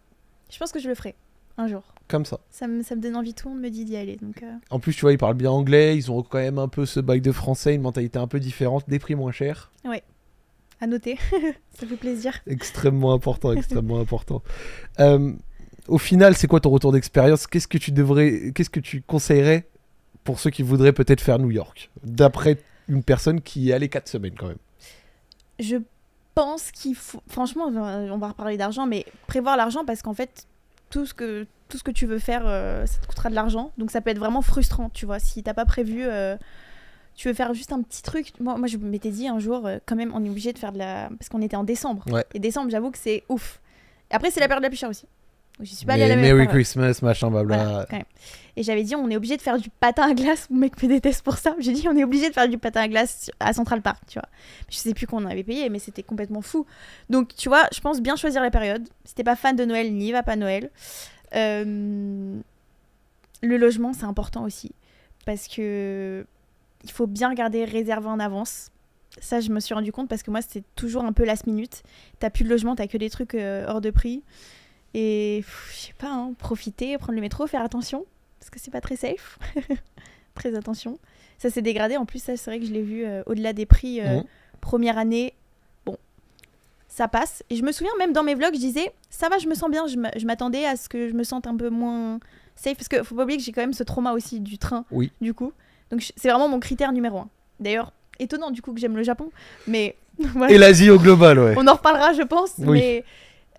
je pense que je le ferai un jour. Comme ça. Ça me, donne envie, tout le monde me dit d'y aller. Donc, euh.
En plus, tu vois, ils parlent bien anglais, ils ont quand même un peu ce bail de français, une mentalité un peu différente, des prix moins chers.
Ouais. À noter, ça fait plaisir.
Extrêmement important, extrêmement important. Euh, au final, c'est quoi ton retour d'expérience Qu'est-ce que tu devrais, qu'est-ce que tu conseillerais pour ceux qui voudraient peut-être faire New York, d'après une personne qui est allée 4 semaines quand même
Je pense qu'il faut. Franchement, on va reparler d'argent, mais prévoir l'argent parce qu'en fait, tout ce que tout ce que tu veux faire, euh, ça te coûtera de l'argent. Donc ça peut être vraiment frustrant, tu vois, si t'as pas prévu. Euh, tu veux faire juste un petit truc. Moi, moi je m'étais dit un jour, euh, quand même, on est obligé de faire de la. Parce qu'on était en décembre. Et décembre, j'avoue que c'est ouf. Et après, c'est la période la plus chère aussi. Je suis pas la Merry Christmas,
machin, blabla.
et j'avais dit, on est obligé de faire du patin à glace. Mon mec me déteste pour ça. J'ai dit, on est obligé de faire du patin à glace à Central Park, tu vois. Je sais plus qu'on avait payé, mais c'était complètement fou. Donc, tu vois, je pense bien choisir la période. Si t'es pas fan de Noël, n'y va pas Noël. Euh, le logement, c'est important aussi. Parce que il faut bien regarder réservé en avance. Ça, je me suis rendu compte parce que moi, c'était toujours un peu last minute. T'as plus de logement, t'as que des trucs euh, hors de prix. Et je sais pas, hein, profiter, prendre le métro, faire attention, parce que c'est pas très safe. très attention. Ça s'est dégradé, en plus, ça c'est vrai que je l'ai vu euh, au-delà des prix euh, mmh. première année. Bon, ça passe. Et je me souviens même dans mes vlogs, je disais, ça va, je me sens bien, je m'attendais à ce que je me sente un peu moins safe, parce que faut pas oublier que j'ai quand même ce trauma aussi du train, oui. du coup. Donc c'est vraiment mon critère numéro un. D'ailleurs, étonnant du coup que j'aime le Japon, mais... Et l'Asie au global, ouais. On en reparlera, je pense, mais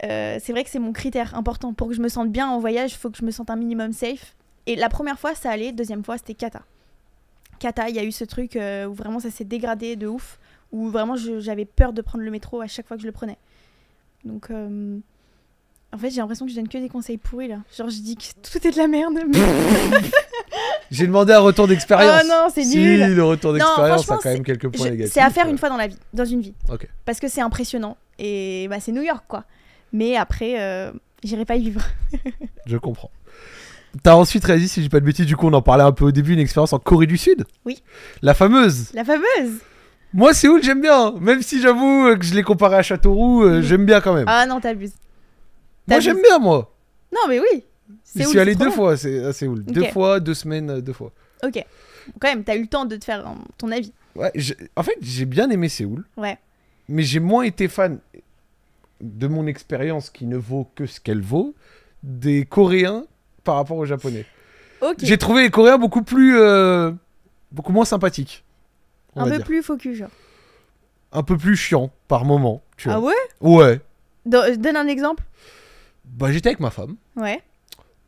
euh, c'est vrai que c'est mon critère important. Pour que je me sente bien en voyage, il faut que je me sente un minimum safe. Et la première fois, ça allait. Deuxième fois, c'était cata. Cata, il y a eu ce truc euh, où vraiment ça s'est dégradé de ouf. Où vraiment j'avais peur de prendre le métro à chaque fois que je le prenais. Donc. Euh, en fait, j'ai l'impression que je donne que des conseils pourris là. Genre, je dis que tout est de la merde.
j'ai demandé un retour d'expérience. Oh non, c'est nul. Si, le retour d'expérience a quand même quelques points négatifs. C'est à
faire une fois dans la vie, dans une vie. Parce que c'est impressionnant et bah, c'est New York quoi. Mais après, euh, j'irai pas y vivre.
Je comprends. T'as ensuite réalisé, si j'ai pas de bêtises, du coup on en parlait un peu au début, une expérience en Corée du Sud. Oui. La fameuse.
La fameuse.
Moi, Séoul, j'aime bien. Même si j'avoue que je l'ai comparé à Châteauroux, euh, j'aime bien quand même. Ah
non, t'abuses. Moi, j'aime bien, moi. Non, mais oui. je suis allé deux fois
à, Séoul. Deux fois, deux semaines, euh, deux fois.
Ok. Quand même, t'as eu le temps de te faire ton avis.
Ouais, en fait, j'ai bien aimé Séoul. Ouais. Mais j'ai moins été fan de mon expérience qui ne vaut que ce qu'elle vaut, des Coréens par rapport aux Japonais. J'ai trouvé les Coréens beaucoup plus. Euh, beaucoup moins sympathiques.
Un peu plus focus.
Un peu plus chiant par moment. Tu ah vois. Ah ouais Ouais.
Euh, donne un exemple.
Bah, j'étais avec ma femme. Ouais.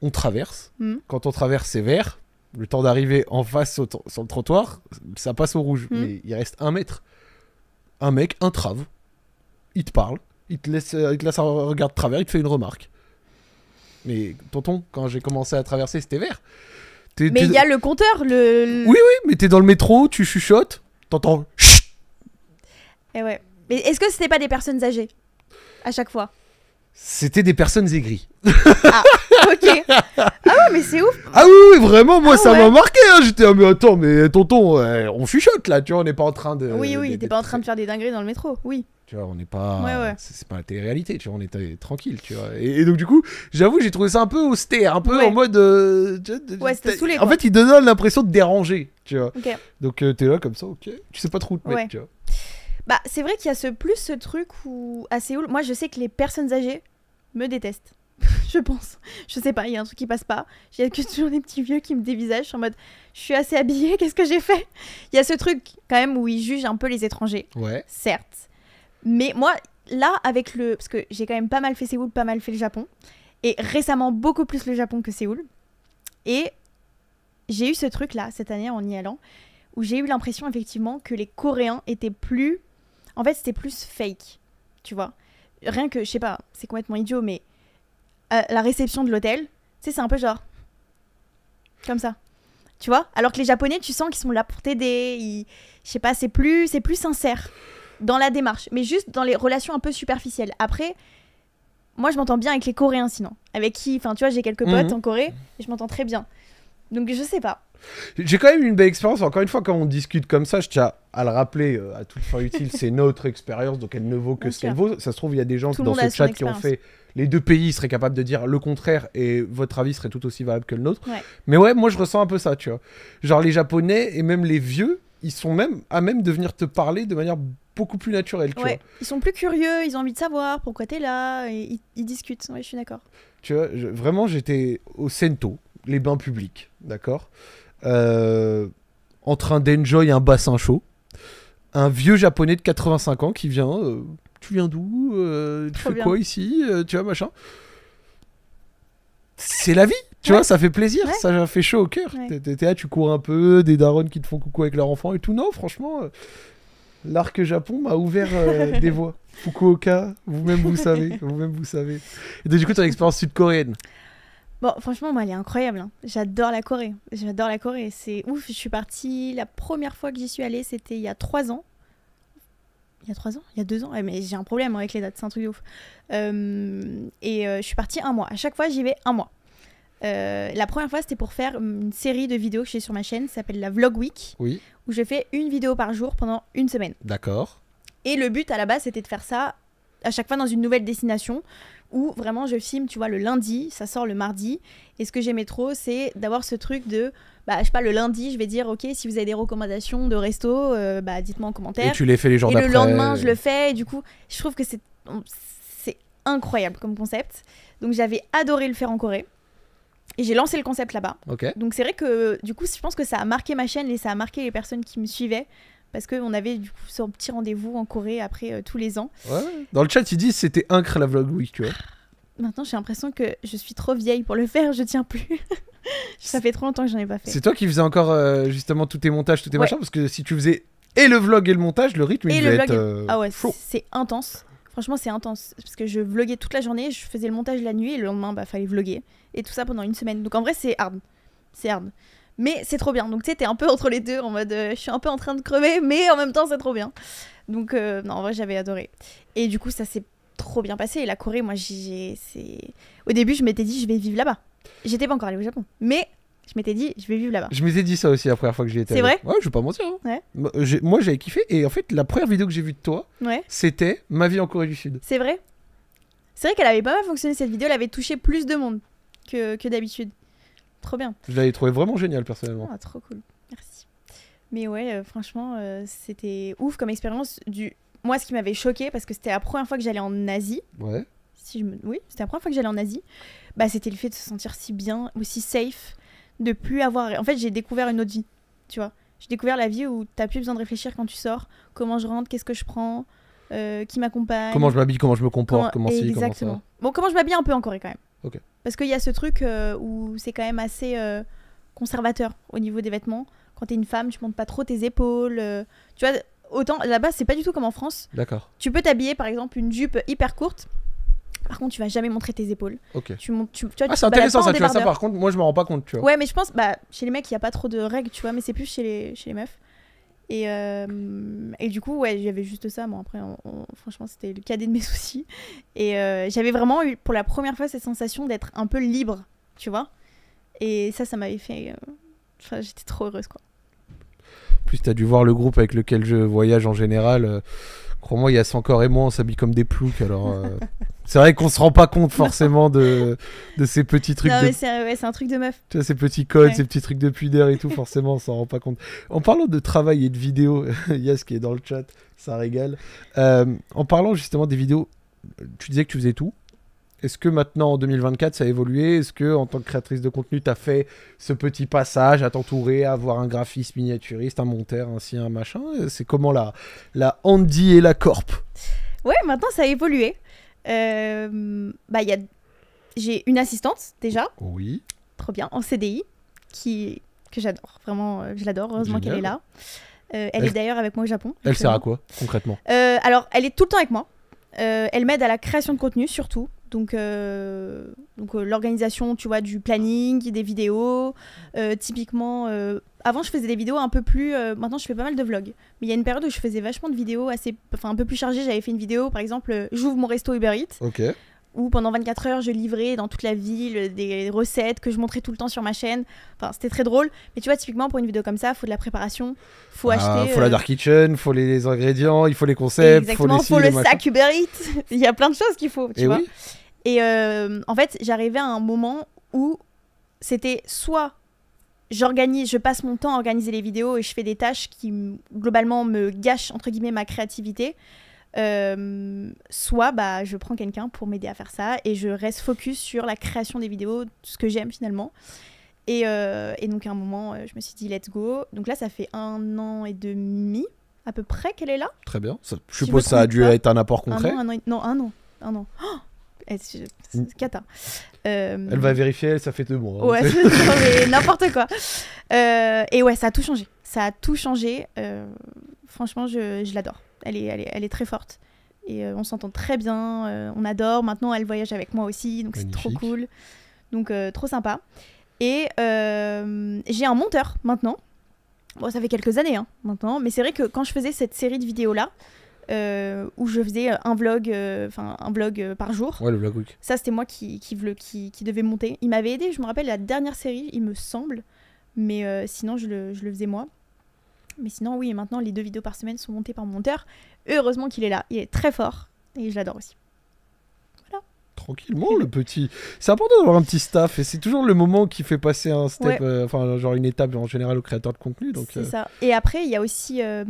On traverse. Hmm. Quand on traverse, c'est vert. Le temps d'arriver en face sur le trottoir, ça passe au rouge. Hmm. Mais il reste un mètre. Un mec, un trave. Il te parle il te laisse, euh, il laisse un regard de travers, il te fait une remarque. Mais tonton, quand j'ai commencé à traverser, c'était vert. Mais il y a
le compteur, le. Oui, oui,
mais t'es dans le métro, tu chuchotes, t'entends. Chut
eh ouais. Mais est-ce que c'était pas des personnes âgées À chaque fois.
C'était des personnes aigries. Ah,
ok. ah ouais, mais c'est ouf.
Ah oui, oui, vraiment, moi ah ça m'a marqué. Hein. J'étais, ah, mais attends, mais tonton, euh, on chuchote là, tu vois, on n'est pas en train de. oui, oui, t'es
pas en train de faire des dingueries dans le métro. Oui.
Tu vois, on n'est pas. Ouais, ouais. C'est pas la télé-réalité, tu vois, on était euh, tranquille, tu vois. Et, donc, du coup, j'avoue, j'ai trouvé ça un peu austère, un peu en mode. Euh, ouais, saoulé. En fait, il donne l'impression de déranger, tu vois. Donc, euh, t'es là comme ça, ok. Tu sais pas trop où te mettre, tu vois.
Bah, c'est vrai qu'il y a ce plus ce truc où, à Séoul, moi, je sais que les personnes âgées me détestent. je pense. Je sais pas, il y a un truc qui passe pas. Il a que toujours des petits vieux qui me dévisagent en mode je suis assez habillée, qu'est-ce que j'ai fait Il y a ce truc quand même où ils jugent un peu les étrangers. Ouais. Certes. Mais moi, là, avec le. Parce que j'ai quand même pas mal fait Séoul, pas mal fait le Japon. Et récemment, beaucoup plus le Japon que Séoul. Et j'ai eu ce truc-là, cette année, en y allant, où j'ai eu l'impression, effectivement, que les Coréens étaient plus. En fait, c'était plus fake. Tu vois Rien que, je sais pas, c'est complètement idiot, mais. Euh, la réception de l'hôtel, tu sais, c'est un peu genre. Comme ça tu vois alors que les japonais tu sens qu'ils sont là pour t'aider je sais pas c'est plus c'est plus sincère dans la démarche, mais juste dans les relations un peu superficielles. Après, moi, je m'entends bien avec les Coréens, sinon. Avec qui, enfin, tu vois, j'ai quelques potes mhm. en Corée et je m'entends très bien. Donc, je sais pas.
J'ai quand même une belle expérience. Encore une fois, quand on discute comme ça, je tiens à le rappeler euh, à toute fin utile, c'est notre expérience, donc elle ne vaut que ce qu'elle vaut. Ça se trouve, il y a des gens dans ce chat qui ont fait les deux pays seraient capables de dire le contraire et votre avis serait tout aussi valable que le nôtre. Mais ouais, moi je ressens un peu ça, tu vois. Genre les Japonais et même les vieux, ils sont même à même de venir te parler de manière beaucoup plus naturel. Tu vois.
Ils sont plus curieux, ils ont envie de savoir pourquoi tu es là, et ils, discutent. Ouais, je suis d'accord.
Tu vois, vraiment, j'étais au Sento, les bains publics, d'accord euh, En train d'enjoy un bassin chaud. Un vieux japonais de 85 ans qui vient. Euh, tu viens d'où euh, Tu fais quoi ici euh, Tu vois, machin. C'est la vie tu vois, ça fait plaisir, ça fait chaud au cœur. tu cours un peu, des darons qui te font coucou avec leur enfant et tout. Non, franchement, L'arc Japon m'a ouvert euh, des voies. Fukuoka, vous-même vous savez, vous-même vous savez. Et donc, du coup, ton expérience sud-coréenne
Bon, franchement, moi, elle est incroyable. Hein. J'adore la Corée. J'adore la Corée. C'est ouf. Je suis partie. La première fois que j'y suis allée, c'était il y a trois ans. Il y a trois ans Il y a deux ans Mais j'ai un problème avec les dates, c'est un truc de ouf. Euh, et euh, je suis partie un mois. À chaque fois, j'y vais un mois. la première fois, c'était pour faire une série de vidéos que j'ai sur ma chaîne, ça s'appelle la Vlog Week. Oui où je fais une vidéo par jour pendant une semaine. D'accord. Et le but à la base, c'était de faire ça à chaque fois dans une nouvelle destination où vraiment je filme, tu vois, le lundi, ça sort le mardi. Et ce que j'aimais trop, c'est d'avoir ce truc de, bah, je sais pas, le lundi, je vais dire, ok, si vous avez des recommandations de resto, euh, bah, dites-moi en commentaire. Et tu les fais les jours Et le lendemain, je le fais. Et du coup, je trouve que c'est incroyable comme concept. Donc j'avais adoré le faire en Corée. Et j'ai lancé le concept là-bas. Donc c'est vrai que du coup, je pense que ça a marqué ma chaîne et ça a marqué les personnes qui me suivaient. Parce qu'on avait du coup ce petit rendez-vous en Corée après euh, tous les ans. Dans
le chat, ils disent c'était incre la vlog week, tu vois.
Maintenant, j'ai l'impression que je suis trop vieille pour le faire, je tiens plus. ça fait trop longtemps que j'en ai pas fait. C'est toi
qui faisais encore euh, justement tous tes montages, tous tes machins Parce que si tu faisais et le vlog et le montage, le rythme il le euh, ah
c'est intense. Franchement, c'est intense parce que je vloguais toute la journée, je faisais le montage la nuit et le lendemain, bah fallait vloguer et tout ça pendant une semaine. Donc en vrai, c'est hard, c'est hard. Mais c'est trop bien. Donc tu sais, t'es un peu entre les deux en mode, euh, je suis un peu en train de crever, mais en même temps, c'est trop bien. Donc euh, non, en vrai, j'avais adoré. Et du coup, ça s'est trop bien passé. Et la Corée, moi, j'ai, au début, je m'étais dit, je vais vivre là-bas. J'étais pas encore allée au Japon, mais je m'étais dit, je vais vivre là-bas. Je
m'étais dit ça aussi la première fois que j'y étais. C'est vrai Ouais, je vais pas mentir. Hein. Moi, j'avais kiffé. Et en fait, la première vidéo que j'ai vue de toi, c'était ma vie en Corée du Sud. C'est
vrai. C'est vrai qu'elle avait pas mal fonctionné cette vidéo, elle avait touché plus de monde que, d'habitude. Trop bien. Je l'avais trouvé vraiment génial, personnellement. Ah, trop cool. Merci. Mais ouais, euh, franchement, euh, c'était ouf comme expérience. Du... Moi, ce qui m'avait choqué, parce que c'était la première fois que j'allais en Asie, Ouais. si je me... oui, c'était la première fois que j'allais en Asie, bah, c'était le fait de se sentir si bien, aussi safe de plus avoir. En fait, j'ai découvert une autre vie, tu vois. J'ai découvert la vie où t'as plus besoin de réfléchir quand tu sors. Comment je rentre, qu'est-ce que je prends, euh, qui m'accompagne. Comment je m'habille, comment je me comporte, comment, Exactement. Comment ça... Bon, comment je m'habille un peu en Corée quand même. Parce qu'il y a ce truc euh, où c'est quand même assez euh, conservateur au niveau des vêtements. Quand t'es une femme, tu montes pas trop tes épaules. tu vois, autant là-bas, c'est pas du tout comme en France. D'accord. Tu peux t'habiller par exemple une jupe hyper courte par contre, tu vas jamais montrer tes épaules. Ok. Tu, tu, ah, c'est intéressant ça, tu vois, ça par contre, moi je m'en rends pas compte, tu Ouais, mais je pense, bah, chez les mecs, il n'y a pas trop de règles, tu vois, mais c'est plus chez les, chez les meufs. Et, euh, et du coup, ouais, j'avais juste ça. Moi, après, franchement, c'était le cadet de mes soucis. Et euh, j'avais vraiment eu pour la première fois cette sensation d'être un peu libre, tu vois. Et ça, ça m'avait fait. Euh, enfin, j'étais trop heureuse, quoi.
En plus tu as dû voir le groupe avec lequel je voyage en général. Euh, crois-moi, il y a et moi, on s'habille comme des ploucs. Alors, euh, c'est vrai qu'on se rend pas compte forcément de, ces petits trucs. Non, c'est un truc de meuf. ces petits codes, ces petits trucs de pudeur et tout, forcément, on s'en rend pas compte. En parlant de travail et de vidéos, Yas qui est dans le chat, ça régale. Euh, en parlant justement des vidéos, tu disais que tu faisais tout. Est-ce que maintenant, en 2024, ça a évolué Est-ce que, en tant que créatrice de contenu, tu as fait ce petit passage à t'entourer, à avoir un graphiste miniaturiste, un monteur, ainsi un machin C'est comment la, la Andy et la Corp
Ouais, maintenant, ça a évolué. Euh, bah, a... J'ai une assistante, déjà. Oui. Trop bien, en CDI, qui... que j'adore. Vraiment, euh, je l'adore. Heureusement qu'elle est là. Euh, elle, est d'ailleurs avec moi au Japon. Elle sert à quoi, concrètement Alors, elle est tout le temps avec moi. elle m'aide à la création de contenu surtout. Donc, euh, donc euh, l'organisation, tu vois, du planning, des vidéos. Euh, typiquement, avant, je faisais des vidéos un peu plus. maintenant, je fais pas mal de vlogs. Mais il y a une période où je faisais vachement de vidéos assez, enfin, un peu plus chargées. J'avais fait une vidéo, par exemple, j'ouvre mon resto Uber Eats où pendant 24 heures, je livrais dans toute la ville des recettes que je montrais tout le temps sur ma chaîne. c'était très drôle. Mais tu vois, typiquement, pour une vidéo comme ça, il faut de la préparation, faut ah, acheter. Faut la euh, dark
kitchen, faut les, ingrédients, il faut les concepts, Exactement, faut, faut le sac
Uber Eats. il y a plein de choses qu'il faut, tu eh Et vois. Euh, et en fait, j'arrivais à un moment où c'était soit j'organise, je passe mon temps à organiser les vidéos et je fais des tâches qui globalement me gâchent entre guillemets ma créativité, euh, soit bah, je prends quelqu'un pour m'aider à faire ça et je reste focus sur la création des vidéos, ce que j'aime finalement. Et, euh, et, donc à un moment, euh, je me suis dit, let's go. Donc là, ça fait un an et demi à peu près qu'elle est là. Très bien. je suppose que ça a dû être un apport concret. non, un an. Un an. Oh eh, c'est cata. Elle va vérifier, ça fait deux mois. Hein. Ouais, n'importe quoi. et ouais, ça a tout changé. Ça a tout changé. franchement, je, je l'adore. Elle est, très forte. Et euh, on s'entend très bien, euh, on adore. Maintenant, elle voyage avec moi aussi, donc c'est trop cool. Donc, euh, trop sympa. Et j'ai un monteur maintenant. Bon, ça fait quelques années hein, maintenant, mais c'est vrai que quand je faisais cette série de vidéos-là, où je faisais un vlog, un vlog par jour. Ça, c'était moi qui, qui, qui, devait monter. Il m'avait aidé, je me rappelle, la dernière série, il me semble, mais sinon, je le, faisais moi. Mais sinon, oui, maintenant, les deux vidéos par semaine sont montées par mon monteur. Heureusement qu'il est là, il est très fort et je l'adore aussi
Voilà. tranquillement le petit. C'est important d'avoir un petit staff et c'est toujours le moment qui fait passer un step, euh, enfin genre une étape en général au créateur de contenu. Donc c'est euh, ça.
Et après il y a aussi euh,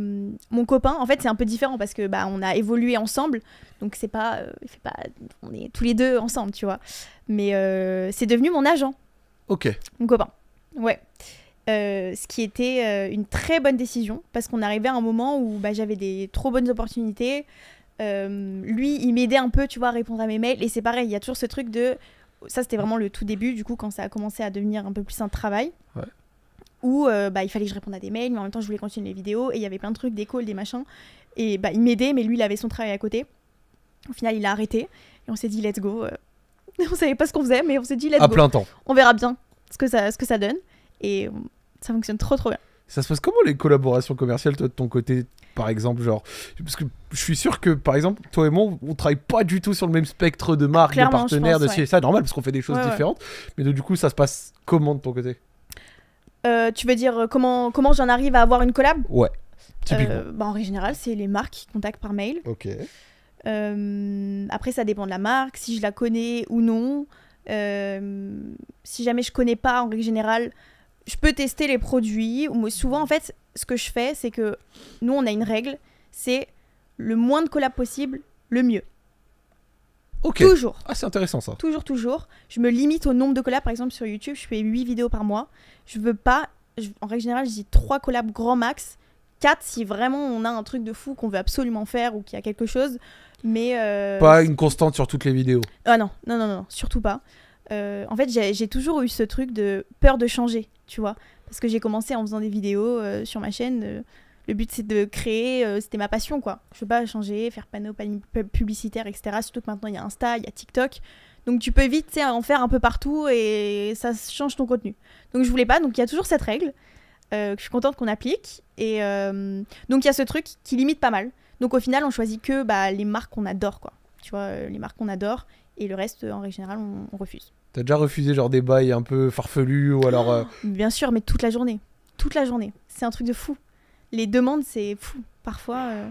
mon copain. En fait c'est un peu différent parce que bah on a évolué ensemble, donc c'est pas, pas, on est tous les deux ensemble, tu vois. Mais c'est devenu mon agent. Ok. Mon copain. Ouais. Euh, ce qui était euh, une très bonne décision parce qu'on arrivait à un moment où bah, j'avais des trop bonnes opportunités. Euh, lui, il m'aidait un peu, tu vois, à répondre à mes mails. Et c'est pareil, il y a toujours ce truc de. Ça, c'était vraiment le tout début, du coup, quand ça a commencé à devenir un peu plus un travail. Où bah, il fallait que je réponde à des mails, mais en même temps, je voulais continuer les vidéos. Et il y avait plein de trucs, des calls, des machins. Et bah, il m'aidait, mais lui, il avait son travail à côté. Au final, il a arrêté. Et on s'est dit, let's go. on savait pas ce qu'on faisait, mais on s'est dit, let's go. plein temps. On verra bien ce que ça, ce que ça donne. Et ça fonctionne trop trop bien.
Ça se passe comment les collaborations commerciales, toi, de ton côté, par exemple Genre, parce que je suis sûr que, par exemple, toi et moi, on travaille pas du tout sur le même spectre de marques, de partenaires, de ouais. ça, normal, parce qu'on fait des choses différentes. Mais du coup, ça se passe comment de ton côté
euh, Tu veux dire euh, comment, comment j'en arrive à avoir une collab
Ouais. Euh, bah, en
général, c'est les marques qui contactent par mail. Ok. Euh, après, ça dépend de la marque, si je la connais ou non. si jamais je connais pas, en règle générale, je peux tester les produits. souvent, en fait, ce que je fais, c'est que nous, on a une règle, c'est le moins de collabs possible, le mieux. Ok. Toujours.
Ah, c'est intéressant ça.
Toujours, toujours. Je me limite au nombre de collabs. Par exemple, sur YouTube, je fais 8 vidéos par mois. Je veux pas. en règle générale, je dis 3 collabs grand max. 4 si vraiment on a un truc de fou qu'on veut absolument faire ou qu'il y a quelque chose. Mais. Euh, pas une
constante sur toutes les vidéos.
Ah non, non, non, non, surtout pas. Euh, en fait, j'ai toujours eu ce truc de peur de changer, tu vois. Parce que j'ai commencé en faisant des vidéos euh, sur ma chaîne. Euh, le but, c'est de créer, c'était ma passion, quoi. Je veux pas changer, faire panneau, publicitaire, etc. Surtout que maintenant, il y a Insta, il y a TikTok. Donc, tu peux vite en faire un peu partout et ça change ton contenu. Donc, je voulais pas. Donc, il y a toujours cette règle que je suis contente qu'on applique. Et donc, il y a ce truc qui limite pas mal. Donc, au final, on choisit que bah, les marques qu'on adore, quoi. Tu vois, les marques qu'on adore et le reste, en règle générale, on, refuse.
T'as déjà refusé genre des bails un peu farfelus ou alors... Euh,
Bien sûr, mais toute la journée. Toute la journée. C'est un truc de fou. Les demandes, c'est fou. Parfois, euh,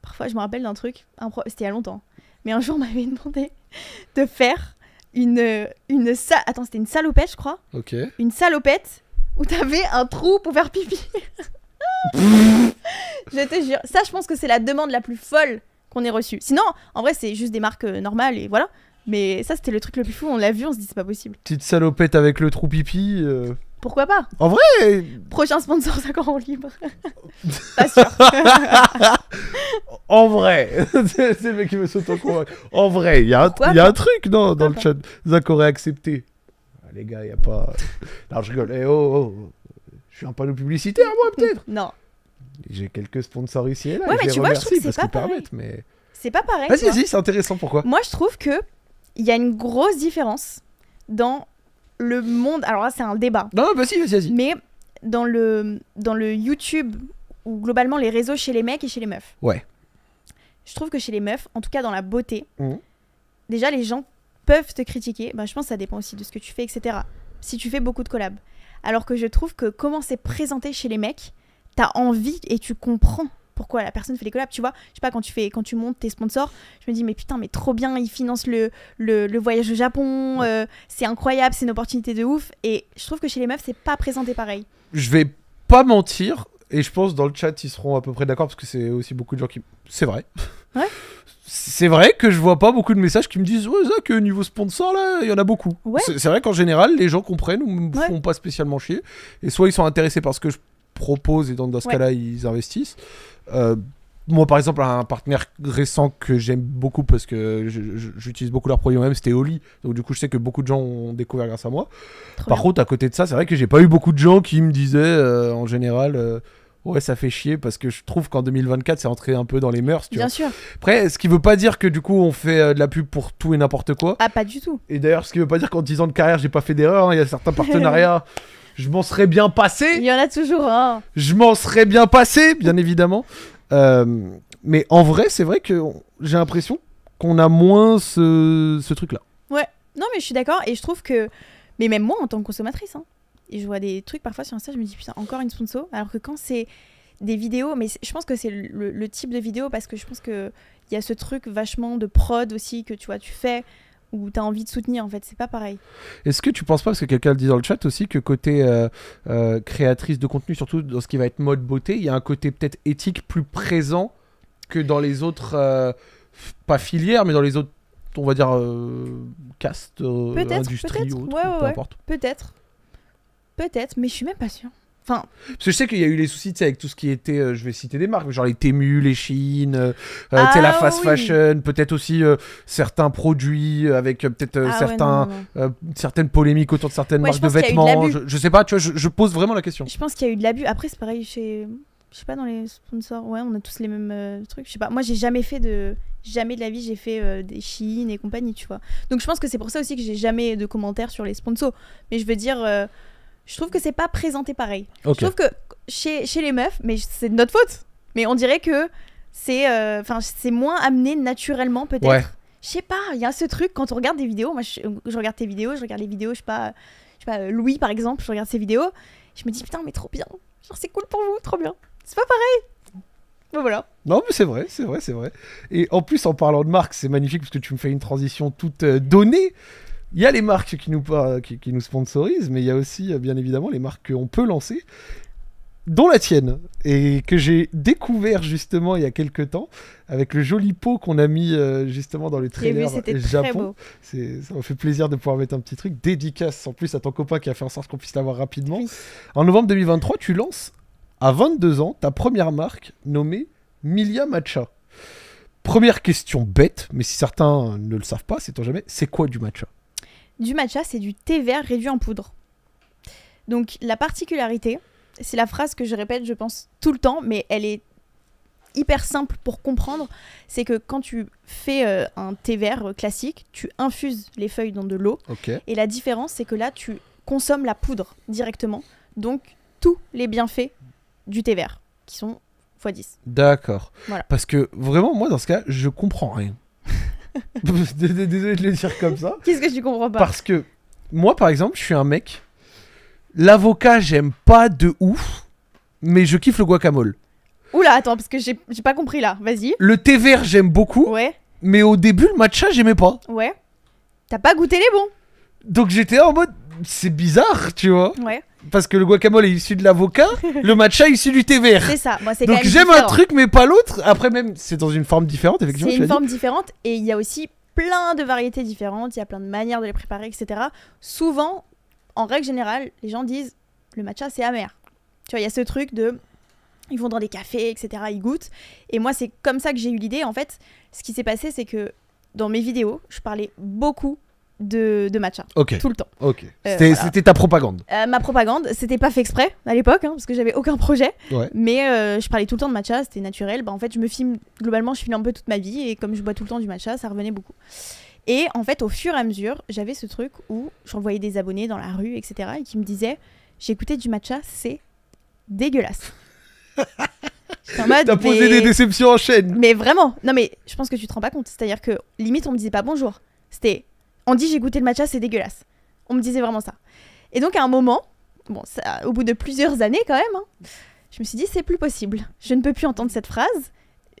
parfois je me rappelle d'un truc, c'était il y a longtemps, mais un jour on m'avait demandé de faire une, euh, une salle... Attends, c'était une salopette, je crois. Ok. Une salopette où t'avais un trou pour faire pipi. je te jure. Ça, je pense que c'est la demande la plus folle qu'on ait reçu. Sinon, en vrai, c'est juste des marques euh, normales et voilà. Mais ça, c'était le truc le plus fou. On l'a vu, on se dit, c'est pas possible.
Petite salopette avec le trou pipi. Euh.
Pourquoi pas En vrai Prochain sponsor, ça en libre.
pas sûr. En vrai C'est le mec qui saute En vrai, il y a un, truc non, dans le chat. Zach accepté. Ah, les gars, il n'y a pas. alors je rigole. Eh, oh, oh, Je suis un panneau publicitaire, moi, peut-être Non, j'ai quelques sponsors ici là. Ouais, mais tu vois, je trouve que c'est pas pareil.
C'est pas pareil. Vas-y, vas c'est
intéressant. Pourquoi
Moi, je trouve que il y a une grosse différence dans le monde. Alors là, c'est un débat. Non, vas-y, vas-y, vas-y. Mais dans le dans le YouTube ou globalement les réseaux chez les mecs et chez les meufs. Ouais. Je trouve que chez les meufs, en tout cas dans la beauté, mmh. déjà les gens peuvent te critiquer. Bah, je pense que ça dépend aussi de ce que tu fais, etc. Si tu fais beaucoup de collabs. Alors que je trouve que comment c'est présenté chez les mecs, t'as envie et tu comprends pourquoi la personne fait les collabs. Tu vois, je sais pas, quand tu, fais, quand tu montes tes sponsors, je me dis, mais putain, mais trop bien, ils financent le, voyage au Japon, euh, c'est incroyable, c'est une opportunité de ouf. Et je trouve que chez les meufs, c'est pas présenté pareil.
Je vais pas mentir, et je pense dans le chat, ils seront à peu près d'accord, parce que c'est aussi beaucoup de gens qui. C'est vrai. c'est vrai que je vois pas beaucoup de messages qui me disent ouais que euh, niveau sponsor là il y en a beaucoup c'est vrai qu'en général les gens comprennent ou me font pas spécialement chier et soit ils sont intéressés par ce que je proposent et donc dans ce cas-là, ils investissent. Euh, moi, par exemple, un partenaire récent que j'aime beaucoup parce que j'utilise beaucoup leurs produits même, c'était Oli. Donc, du coup, je sais que beaucoup de gens ont découvert grâce à moi. par contre, à côté de ça, c'est vrai que j'ai pas eu beaucoup de gens qui me disaient euh, en général. Euh, ouais, ça fait chier parce que je trouve qu'en 2024, c'est entré un peu dans les mœurs. Tu bien sûr. Après, ce qui veut pas dire que du coup, on fait de la pub pour tout et n'importe quoi. Ah, pas du tout. Et d'ailleurs, ce qui veut pas dire qu'en 10 ans de carrière, j'ai pas fait d'erreur. Hein. Il y a certains partenariats je m'en serais bien passé. Il y en a toujours un. Je m'en serais bien passé, bien évidemment. Euh, mais en vrai, c'est vrai que j'ai l'impression qu'on a moins ce, ce truc-là.
Ouais, non, mais je suis d'accord. Et je trouve que. Mais même moi, en tant que consommatrice, hein, je vois des trucs parfois sur Insta, je me dis putain, encore une sponsor. Alors que quand c'est des vidéos, mais je pense que c'est le, type de vidéo parce que je pense qu'il y a ce truc vachement de prod aussi que tu vois, tu fais ou tu as envie de soutenir en fait, c'est pas pareil.
Est-ce que tu penses pas, parce que quelqu'un le dit dans le chat aussi, que côté euh, euh, créatrice de contenu, surtout dans ce qui va être mode beauté, il y a un côté peut-être éthique plus présent que dans les autres, euh, pas filières, mais dans les autres, on va dire, castes, industries ou autre, peu importe.
Peut-être, peut-être, mais je suis même pas sûre. Parce
que je sais qu'il y a eu les soucis avec tout ce qui était, euh, je vais citer des marques, genre les Temu, les Chine, euh, euh la ah fast fashion, peut-être aussi euh, certains produits avec peut-être ah certains, certaines polémiques autour de certaines marques de vêtements. je, sais pas, tu vois, je, je, pose vraiment la question. Je
pense qu'il y a eu de l'abus. Après, c'est pareil chez. Je sais pas, dans les sponsors, ouais, on a tous les mêmes trucs. Je sais pas, moi j'ai jamais fait de. Jamais de la vie, j'ai fait des Chine et compagnie, tu vois. Donc je pense que c'est pour ça aussi que j'ai jamais de commentaires sur les sponsors. Mais je veux dire je trouve que c'est pas présenté pareil. Je trouve que chez, chez les meufs, mais c'est de notre faute, mais on dirait que c'est euh, enfin c'est moins amené naturellement peut-être. Je sais pas, il y a ce truc quand on regarde des vidéos, moi je, regarde tes vidéos, je regarde les vidéos, je sais pas, sais pas Louis par exemple, je regarde ses vidéos, je me dis putain mais trop bien, genre c'est cool pour vous, trop bien. C'est pas pareil. voilà.
Non mais c'est vrai, c'est vrai, c'est vrai. Et en plus en parlant de marque, c'est magnifique parce que tu me fais une transition toute euh, donnée il y a les marques qui nous, qui, nous sponsorisent, mais il y a aussi, euh, bien évidemment, les marques qu'on peut lancer, dont la tienne, et que j'ai découvert justement il y a quelques temps, avec le joli pot qu'on a mis euh, justement dans le eh trailer Japon. Ça me fait plaisir de pouvoir mettre un petit truc. Dédicace en plus à ton copain qui a fait en sorte qu'on puisse l'avoir rapidement. En novembre 2023, tu lances à 22 ans ta première marque nommée Milia Matcha. Première question bête, mais si certains ne le savent pas, c'est tant jamais, c'est quoi du matcha
du matcha, c'est du thé vert réduit en poudre. Donc la particularité, c'est la phrase que je répète, je pense, tout le temps, mais elle est hyper simple pour comprendre, c'est que quand tu fais euh, un thé vert euh, classique, tu infuses les feuilles dans de l'eau. Et la différence, c'est que là, tu consommes la poudre directement. Donc, tous les bienfaits du thé vert, qui sont x10.
D'accord. Parce que vraiment, moi, dans ce cas, je comprends rien. Désolé de le dire comme ça. Qu'est-ce que
tu comprends pas Parce
que moi, par exemple, je suis un mec. L'avocat, j'aime pas de ouf, mais je kiffe le guacamole.
Oula, attends, parce que j'ai pas compris là. Vas-y.
Le thé vert, j'aime beaucoup, Ouais, mais au début, le matcha, j'aimais pas. ouais. T'as pas goûté les bons Donc j'étais en mode, c'est bizarre, tu vois. Ouais parce que le guacamole est issu de l'avocat, le matcha est issu du thé vert. C'est
ça, moi c'est Donc j'aime un truc
mais pas l'autre. Après même, c'est dans une forme différente, effectivement. C'est une forme
différente et il y a aussi plein de variétés différentes, il y a plein de manières de les préparer, etc. Souvent, en règle générale, les gens disent le matcha c'est amer. Tu vois, il y a ce truc de ils vont dans des cafés, etc. Ils goûtent. Et moi, c'est comme ça que j'ai eu l'idée. En fait, ce qui s'est passé, c'est que dans mes vidéos, je parlais beaucoup de, matcha. Hein, tout le temps. ok euh, c'était ta propagande. Euh, ma propagande, c'était pas fait exprès à l'époque, hein, parce que j'avais aucun projet. Mais euh, je parlais tout le temps de matcha, c'était naturel. Bah, en fait, je me filme, globalement, je filme un peu toute ma vie, et comme je bois tout le temps du matcha, ça revenait beaucoup. Et en fait, au fur et à mesure, j'avais ce truc où j'envoyais des abonnés dans la rue, etc., et qui me disaient J'ai écouté du matcha, c'est dégueulasse. T'as posé des déceptions
en chaîne. Mais
vraiment, non mais je pense que tu te rends pas compte. C'est-à-dire que limite on me disait pas bonjour. C'était on dit j'ai goûté le matcha, c'est dégueulasse. On me disait vraiment ça. Et donc à un moment, bon, ça, au bout de plusieurs années quand même, hein, je me suis dit c'est plus possible. Je ne peux plus entendre cette phrase.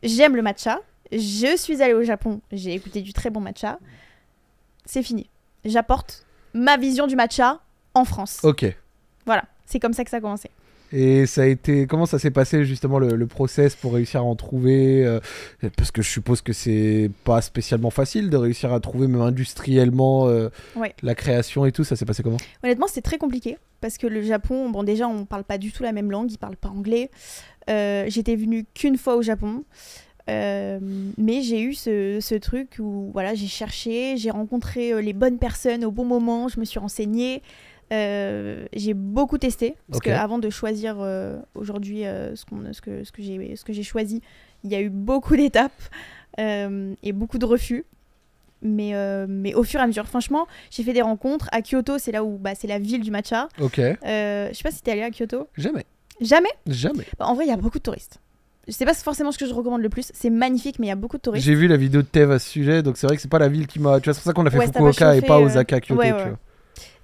J'aime le matcha. Je suis allée au Japon. J'ai écouté du très bon matcha. C'est fini. J'apporte ma vision du matcha en France. Ok. Voilà. C'est comme ça que ça a commencé.
Et ça a été comment ça s'est passé justement le, process pour réussir à en trouver euh, Parce que je suppose que c'est pas spécialement facile de réussir à trouver même industriellement euh, la création et tout. Ça s'est passé comment
Honnêtement, c'était très compliqué parce que le Japon, bon déjà on parle pas du tout la même langue, ils parlent pas anglais. Euh, j'étais venue qu'une fois au Japon. mais j'ai eu ce, ce, truc où voilà, j'ai cherché, j'ai rencontré les bonnes personnes au bon moment, je me suis renseignée. Euh, j'ai beaucoup testé parce que avant de choisir euh, aujourd'hui euh, ce, ce, que, ce que j'ai ce que j'ai choisi, il y a eu beaucoup d'étapes et beaucoup de refus. Mais, mais au fur et à mesure, franchement, j'ai fait des rencontres à Kyoto, c'est là où bah, c'est la ville du matcha. Ok. je sais pas si t'es allé à Kyoto. Jamais. Jamais. Jamais. Bah, en vrai, il y a beaucoup de touristes. Je sais pas forcément ce que je recommande le plus. C'est magnifique, mais il y a beaucoup de touristes. J'ai
vu la vidéo de Tev à ce sujet, donc c'est vrai que c'est pas la ville qui m'a. Tu vois, c'est pour ça qu'on a fait Fukuoka et pas Osaka, Kyoto. Tu vois.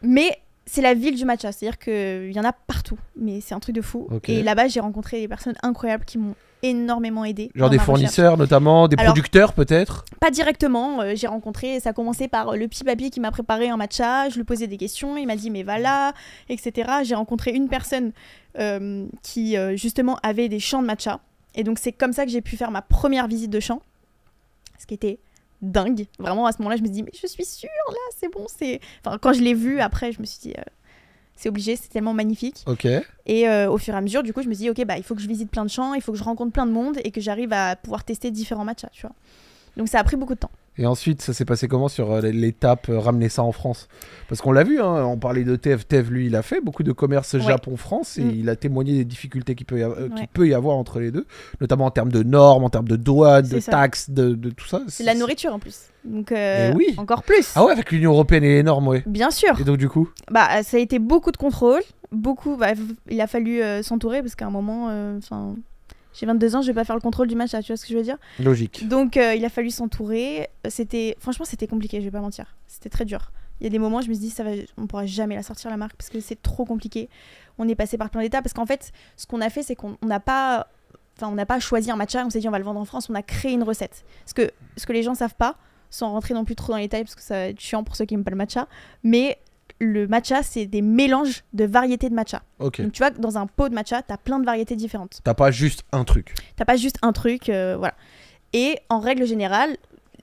Mais c'est la ville du matcha, hein. c'est-à-dire qu'il y en a partout, mais c'est un truc de fou. Et là-bas, j'ai rencontré des personnes incroyables qui m'ont énormément aidé. Genre des fournisseurs notamment, des producteurs peut-être Pas directement, euh, j'ai rencontré, ça a commencé par euh, le petit papy qui m'a préparé un matcha, je lui posais des questions, il m'a dit mais va là, etc. J'ai rencontré une personne euh, qui justement avait des champs de matcha, et donc c'est comme ça que j'ai pu faire ma première visite de champ, ce qui était dingue. Vraiment, à ce moment-là, je me dis, mais je suis sûre, là, c'est bon. c'est... Enfin, quand je l'ai vu, après, je me suis dit, euh, c'est obligé, c'est tellement magnifique. Ok. Et euh, au fur et à mesure, du coup, je me suis dit, ok, bah, il faut que je visite plein de champs, il faut que je rencontre plein de monde et que j'arrive à pouvoir tester différents matchs, tu vois. Donc ça a pris beaucoup de temps.
Et ensuite, ça s'est passé comment sur euh, l'étape euh, ramener ça en France Parce qu'on l'a vu, hein, on parlait de TF. TF, lui, il a fait beaucoup de commerce Japon-France et mm. il a témoigné des difficultés qu'il peut, y euh, peut y avoir entre les deux, notamment en termes de normes, en termes de douanes, de taxes, de, tout ça. C'est la
nourriture en plus. Donc, eh oui. encore plus. Ah ouais, avec
l'Union Européenne et les normes, oui. Bien sûr. Et donc, du coup
Bah, ça a été beaucoup de contrôles. Beaucoup, bah, il a fallu s'entourer parce qu'à un moment, enfin j'ai 22 ans, je vais pas faire le contrôle du match, tu vois ce que je veux dire Logique. Donc euh, il a fallu s'entourer. C'était, franchement, c'était compliqué, je vais pas mentir. C'était très dur. Il y a des moments, je me suis dit, ça va, on pourra jamais la sortir la marque parce que c'est trop compliqué. On est passé par plein d'étapes parce qu'en fait, ce qu'on a fait, c'est qu'on n'a pas, on n'a pas choisi un matcha. On s'est dit, on va le vendre en France. On a créé une recette. Ce que, ce que les gens savent pas, sans rentrer non plus trop dans les détails parce que ça va être chiant pour ceux qui n'aiment pas le matcha, mais le matcha, c'est des mélanges de variétés de matcha. Donc tu vois, dans un pot de matcha, tu as plein de variétés différentes.
T'as pas juste un truc.
T'as pas juste un truc, euh, voilà. Et en règle générale,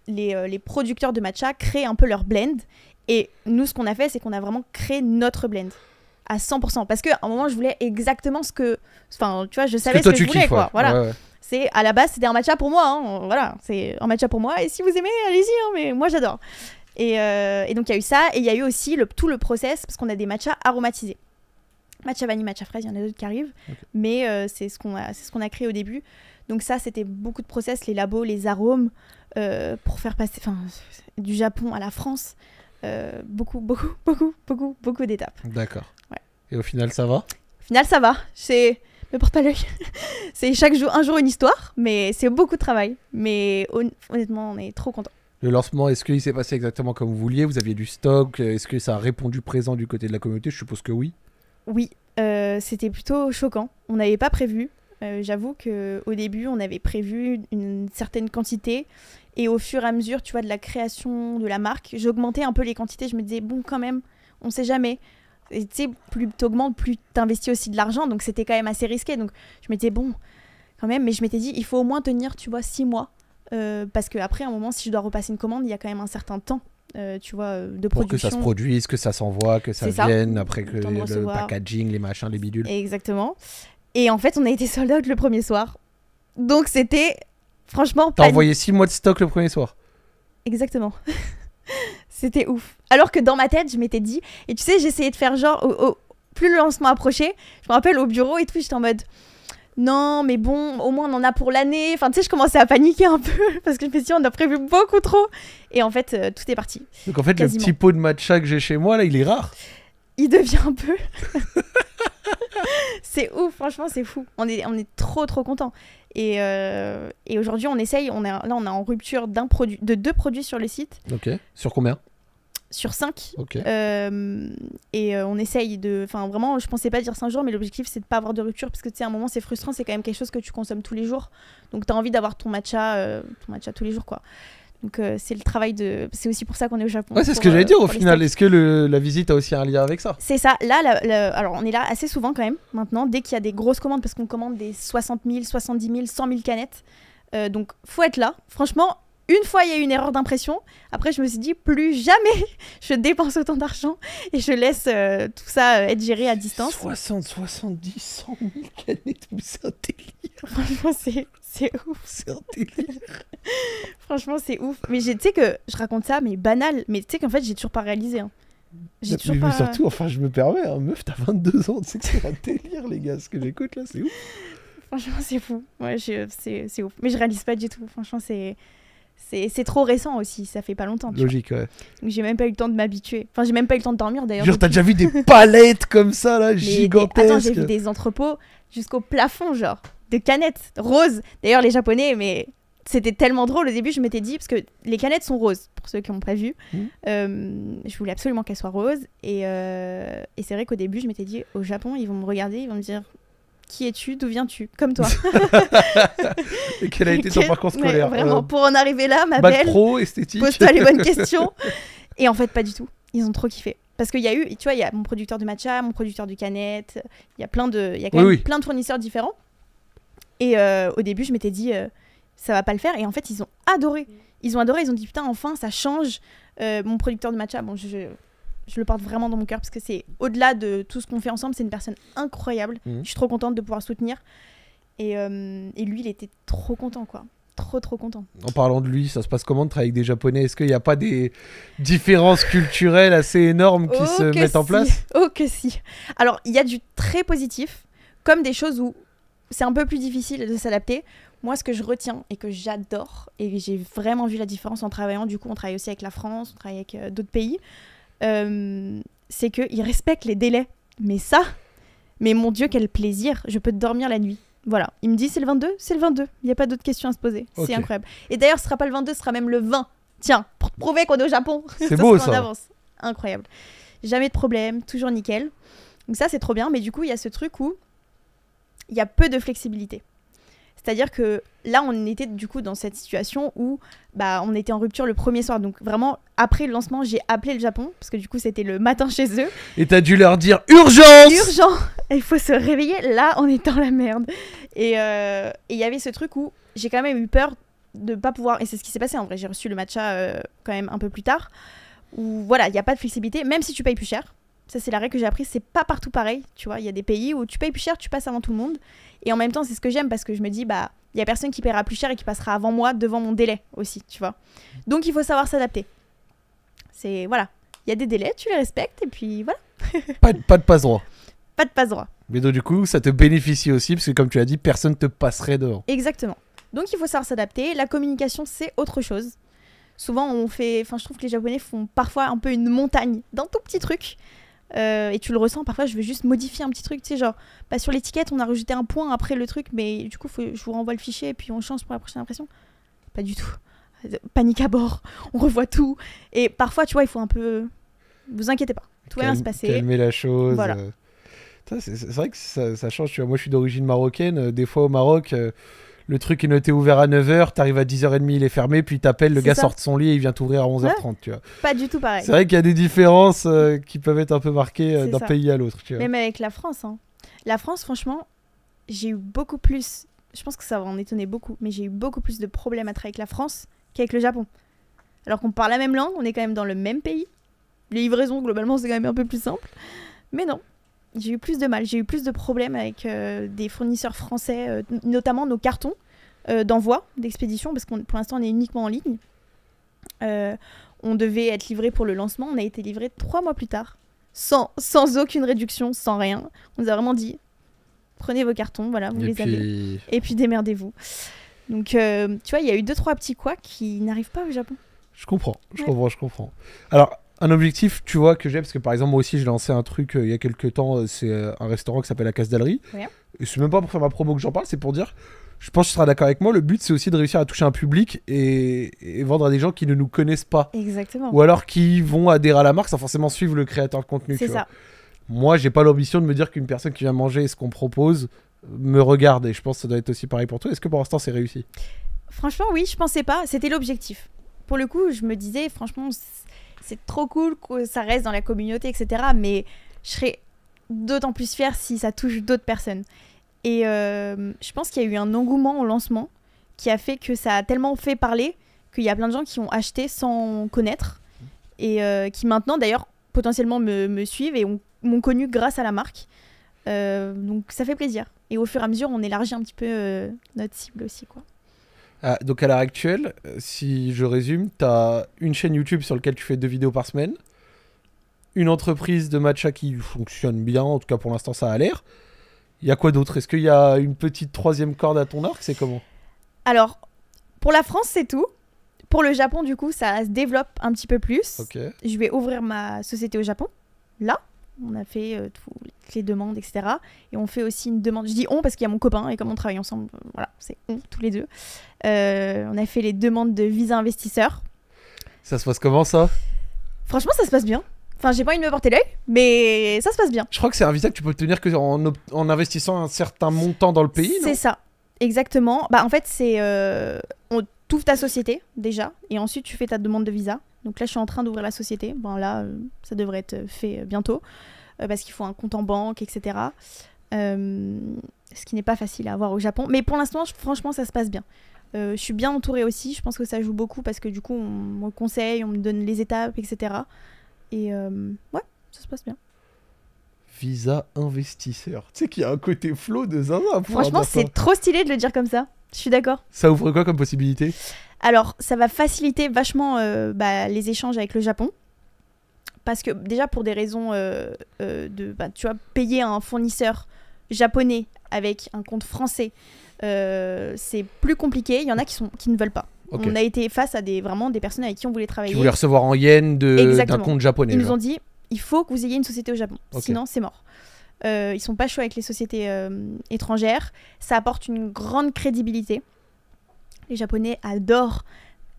euh, les, producteurs de matcha créent un peu leur blend. Et nous, ce qu'on a fait, c'est qu'on a vraiment créé notre blend à 100%. Parce qu'à un moment, je voulais exactement ce que. Enfin, tu vois, je savais ce que, je voulais, quoi. Voilà. C'est à la base, c'était un matcha pour moi. Hein. Voilà, c'est un matcha pour moi. Et si vous aimez, allez-y, hein, mais moi j'adore. Euh, et, donc il y a eu ça, et il y a eu aussi tout le process, parce qu'on a des matchas aromatisés. Matcha vanille, matcha fraise, il y en a d'autres qui arrivent, mais euh, c'est ce qu'on a, ce a créé au début. Donc ça, c'était beaucoup de process, les labos, les arômes, euh, pour faire passer du Japon à la France. beaucoup, beaucoup, beaucoup, beaucoup, beaucoup d'étapes.
D'accord. Et au final, ça va Au
final, ça va. C'est me porte pas l'œil. c'est chaque jour, un jour une histoire, mais c'est beaucoup de travail. Mais honnêtement, on est trop content
le lancement, est-ce qu'il s'est passé exactement comme vous vouliez Vous aviez du stock Est-ce que ça a répondu présent du côté de la communauté Je suppose que oui.
Oui, euh, c'était plutôt choquant. On n'avait pas prévu. Euh, j'avoue qu'au début, on avait prévu une certaine quantité. Et au fur et à mesure, tu vois, de la création de la marque, j'augmentais un peu les quantités. Je me disais, bon, quand même, on ne sait jamais. Et tu sais, plus t'augmentes, plus t'investis aussi de l'argent. Donc c'était quand même assez risqué. Donc je m'étais, bon, quand même. Mais je m'étais dit, il faut au moins tenir, tu vois, six mois euh, parce que après, un moment, si je dois repasser une commande, il y a quand même un certain temps. Euh, tu vois, euh, de production. Pour que ça se
produise, que ça s'envoie, que ça vienne, après que le, packaging, les machins, les bidules.
Exactement. Et en fait, on a été sold out le premier soir. Donc c'était franchement. T'as envoyé
6 mois de stock le premier soir.
Exactement. c'était ouf. Alors que dans ma tête, je m'étais dit, et tu sais, j'essayais de faire genre, au, plus le lancement approchait, je me rappelle au bureau et tout, j'étais en mode, non, mais bon, au moins on en a pour l'année. Enfin, tu sais, je commençais à paniquer un peu parce que je me suis dit, on a prévu beaucoup trop. Et en fait, euh, tout est parti. Donc en fait, le petit pot
de matcha que j'ai chez moi, là, il est rare.
Il devient un peu. c'est ouf, franchement, c'est fou. On est, on est trop, trop content. Euh, et, aujourd'hui, on essaye. On là, on est en rupture d'un produit, de deux produits sur le site.
Ok. Sur combien
sur 5. Euh, et euh, on essaye de. Enfin, vraiment, je pensais pas dire 5 jours, mais l'objectif c'est de pas avoir de rupture parce que tu sais, à un moment c'est frustrant, c'est quand même quelque chose que tu consommes tous les jours. Donc tu as envie d'avoir ton matcha, euh, ton matcha tous les jours quoi. Donc c'est le travail de. C'est aussi pour ça qu'on est au Japon. Ouais, c'est ce que j'allais dire au final. Est-ce
que la visite a aussi un lien avec ça
C'est ça. Là, alors on est là assez souvent quand même maintenant, dès qu'il y a des grosses commandes parce qu'on commande des 60 000, 70 000, 100 000 canettes. donc faut être là. Franchement, une fois, il y a eu une erreur d'impression. Après, je me suis dit, plus jamais je dépense autant d'argent et je laisse euh, tout ça euh, être géré à distance. 60, 70, 100 000 canettes, c'est un délire. Franchement, c'est, c'est ouf. C'est un délire. Franchement, c'est ouf. Mais tu sais que je raconte ça, mais banal. Mais tu sais qu'en fait, j'ai toujours pas réalisé. Hein. J'ai toujours pas... surtout,
enfin, je me permets, hein, meuf, t'as 22 ans, tu sais que c'est un délire, les gars, ce que j'écoute là, c'est ouf.
Franchement, c'est fou. Ouais, c'est ouf. Mais je réalise pas du tout. Franchement, c'est. C'est trop récent aussi, ça fait pas longtemps. Logique, ouais. j'ai même pas eu le temps de m'habituer. Enfin, j'ai même pas eu le temps de dormir d'ailleurs. Genre, déjà
vu des palettes comme ça, là, gigantesques. Attends, j'ai vu des
entrepôts jusqu'au plafond, genre, de canettes roses. D'ailleurs, les Japonais, mais c'était tellement drôle au début, je m'étais dit, parce que les canettes sont roses, pour ceux qui n'ont pas vu. Mmh. Euh, je voulais absolument qu'elles soient roses. Et, euh, et c'est vrai qu'au début, je m'étais dit, au Japon, ils vont me regarder, ils vont me dire, qui es-tu, d'où viens-tu, comme toi. et quel a été ton parcours scolaire Vraiment, euh, pour en arriver là, ma belle. pro, esthétique. Pose-toi les bonnes questions. Et en fait, pas du tout. Ils ont trop kiffé. Parce qu'il y a eu, tu vois, il y a mon producteur de matcha, mon producteur du canette, il y a plein de, il y a quand même plein de fournisseurs différents. Et euh, au début, je m'étais dit, euh, ça va pas le faire. Et en fait, ils ont adoré. Ils ont adoré. Ils ont dit, putain, enfin, ça change. mon producteur de matcha, bon, je, je le porte vraiment dans mon cœur parce que c'est au-delà de tout ce qu'on fait ensemble, c'est une personne incroyable. Mhm. Je suis trop contente de pouvoir soutenir. Et, euh, et, lui, il était trop content, quoi. Trop, trop content.
En parlant de lui, ça se passe comment de travailler avec des Japonais Est-ce qu'il n'y a pas des différences culturelles assez énormes qui oh, se mettent en place
Oh que si Alors, il y a du très positif, comme des choses où c'est un peu plus difficile de s'adapter. Moi, ce que je retiens et que j'adore, et j'ai vraiment vu la différence en travaillant, du coup, on travaille aussi avec la France, on travaille avec euh, d'autres pays, euh, c'est qu'il respecte les délais. Mais ça, mais mon Dieu, quel plaisir, je peux dormir la nuit. Voilà, il me dit c'est le 22, c'est le 22, il n'y a pas d'autres questions à se poser, c'est incroyable. Et d'ailleurs, ce sera pas le 22, ce sera même le 20. Tiens, pour te prouver qu'on est au Japon, c'est beau ça. Incroyable. Jamais de problème, toujours nickel. Donc ça, c'est trop bien, mais du coup, il y a ce truc où il y a peu de flexibilité. C'est-à-dire que là, on était du coup dans cette situation où bah, on était en rupture le premier soir. Donc vraiment, après le lancement, j'ai appelé le Japon, parce que du coup, c'était le matin chez eux.
Et t'as dû leur dire urgence Urgent
Il faut se réveiller, là, on est dans la merde. Euh, et il y avait ce truc où j'ai quand même eu peur de ne pas pouvoir... Et c'est ce qui s'est passé en vrai, j'ai reçu le matcha euh, quand même un peu plus tard. Où voilà, il n'y a pas de flexibilité, même si tu payes plus cher. Ça, c'est la règle que j'ai appris C'est pas partout pareil. Tu vois, il y a des pays où tu payes plus cher, tu passes avant tout le monde. Et en même temps, c'est ce que j'aime parce que je me dis, bah, il y a personne qui paiera plus cher et qui passera avant moi, devant mon délai aussi, tu vois. Donc, il faut savoir s'adapter. C'est. Voilà. Il y a des délais, tu les respectes et puis voilà.
pas, de, pas passe-droit. Pas de passe-droit. Mais donc, du coup, ça te bénéficie aussi parce que, comme tu l'as dit, personne te passerait dehors.
Exactement. Donc, il faut savoir s'adapter. La communication, c'est autre chose souvent on fait enfin je trouve que les japonais font parfois un peu une montagne dans tout petit truc euh, et tu le ressens, parfois je veux juste modifier un petit truc, tu sais, genre, pas bah, sur l'étiquette, on a rajouté un point après le truc, mais du coup, je vous renvoie le fichier et puis on change pour la prochaine impression. Pas du tout. Euh, panique à bord, on revoit tout. Et parfois, tu vois, il faut un peu. Vous inquiétez pas, tout va bien se passer. Calmer la chose. Voilà. Euh.
C'est vrai que ça, change, tu vois. Moi, je suis d'origine marocaine, des fois au Maroc le truc est noté ouvert à 9h, t'arrives à 10h30, il est fermé, puis t'appelles, le gars sort de son lit et il vient t'ouvrir à 11h30, tu vois. Pas du tout pareil. C'est vrai qu'il y a des différences euh, qui peuvent être un peu marquées euh, d'un pays à l'autre, Même
avec la France, hein. La France, franchement, j'ai eu beaucoup plus, je pense que ça va en étonner beaucoup, mais j'ai eu beaucoup plus de problèmes à travailler avec la France qu'avec le Japon. Alors qu'on parle la même langue, on est quand même dans le même pays. Les livraisons, globalement, c'est quand même un peu plus simple. Mais non, j'ai eu plus de mal, j'ai eu plus de problèmes avec euh, des fournisseurs français, euh, notamment nos cartons euh, d'envoi, d'expédition, parce que pour l'instant on est uniquement en ligne. on devait être livré pour le lancement, on a été livré trois mois plus tard, sans, sans aucune réduction, sans rien. On nous a vraiment dit, prenez vos cartons, voilà, vous les avez, et puis démerdez-vous. Donc tu vois, il y a eu deux trois petits quoi qui n'arrivent pas au Japon. Je
comprends, je comprends, je comprends. Alors un objectif, tu vois, que j'ai, parce que par exemple, moi aussi, j'ai lancé un truc euh, il y a quelques temps, euh, c'est euh, un restaurant qui s'appelle la Casse d'Allery. Ouais. Et c'est même pas pour faire ma promo que j'en parle, c'est pour dire, je pense que tu seras d'accord avec moi, le but, c'est aussi de réussir à toucher un public et, vendre à des gens qui ne nous connaissent pas. Exactement. Ou alors qui vont adhérer à la marque sans forcément suivre le créateur de contenu. C'est ça. Moi, j'ai pas l'ambition de me dire qu'une personne qui vient manger ce qu'on propose me regarde, et je pense que ça doit être aussi pareil pour toi. Est-ce que pour l'instant, c'est réussi
Franchement, oui, je pensais pas. C'était l'objectif. Pour le coup, je me disais, franchement, c'est trop cool que ça reste dans la communauté, etc. Mais je serais d'autant plus fière si ça touche d'autres personnes. Et euh, je pense qu'il y a eu un engouement au lancement qui a fait que ça a tellement fait parler qu'il y a plein de gens qui ont acheté sans connaître et euh, qui maintenant d'ailleurs potentiellement me, suivent et m'ont connu grâce à la marque. Euh, donc ça fait plaisir. Et au fur et à mesure, on élargit un petit peu notre cible aussi. quoi.
Ah, donc à l'heure actuelle, si je résume, tu as une chaîne YouTube sur laquelle tu fais deux vidéos par semaine, une entreprise de matcha qui fonctionne bien, en tout cas pour l'instant ça a l'air. Il y a quoi d'autre Est-ce qu'il y a une petite troisième corde à ton arc C'est comment
Alors, pour la France, c'est tout. Pour le Japon, du coup, ça se développe un petit peu plus. Je vais ouvrir ma société au Japon, là on a fait euh, toutes les demandes, etc. Et on fait aussi une demande. Je dis on parce qu'il y a mon copain et comme on travaille ensemble, euh, voilà, c'est on tous les deux. Euh, on a fait les demandes de visa investisseur.
Ça se passe comment ça
Franchement, ça se passe bien. Enfin, j'ai pas envie de me porter l'œil, mais ça se passe bien. Je crois que c'est un visa
que tu peux obtenir que en, investissant un certain montant dans le pays. C'est ça,
exactement. Bah, en fait, c'est. on t'ouvre ta société déjà, et ensuite tu fais ta demande de visa. Donc là, je suis en train d'ouvrir la société. Bon, là, euh, ça devrait être euh, fait euh, bientôt parce qu'il faut un compte en banque, etc. ce qui n'est pas facile à avoir au Japon. Mais pour l'instant, franchement, ça se passe bien. je suis bien entourée aussi. Je pense que ça joue beaucoup parce que du coup, on me conseille, on me donne les étapes, etc. Et ouais, ça se passe bien.
Visa investisseur. Tu sais qu'il y a un côté flow de Zaza. Franchement, c'est trop
stylé de le dire comme ça. Je suis d'accord. Ça ouvre quoi comme possibilité alors, ça va faciliter vachement euh, bah, les échanges avec le Japon. Parce que déjà, pour des raisons euh, euh, de, bah, tu vois, payer un fournisseur japonais avec un compte français, c'est plus compliqué. Il y en a qui, sont, qui ne veulent pas. On a été face à des, vraiment des personnes avec qui on voulait travailler. Qui voulaient recevoir
en yens d'un compte japonais. Ils nous ont
dit, il faut que vous ayez une société au Japon, sinon c'est mort. ils sont pas chauds avec les sociétés étrangères. Ça apporte une grande crédibilité les Japonais adorent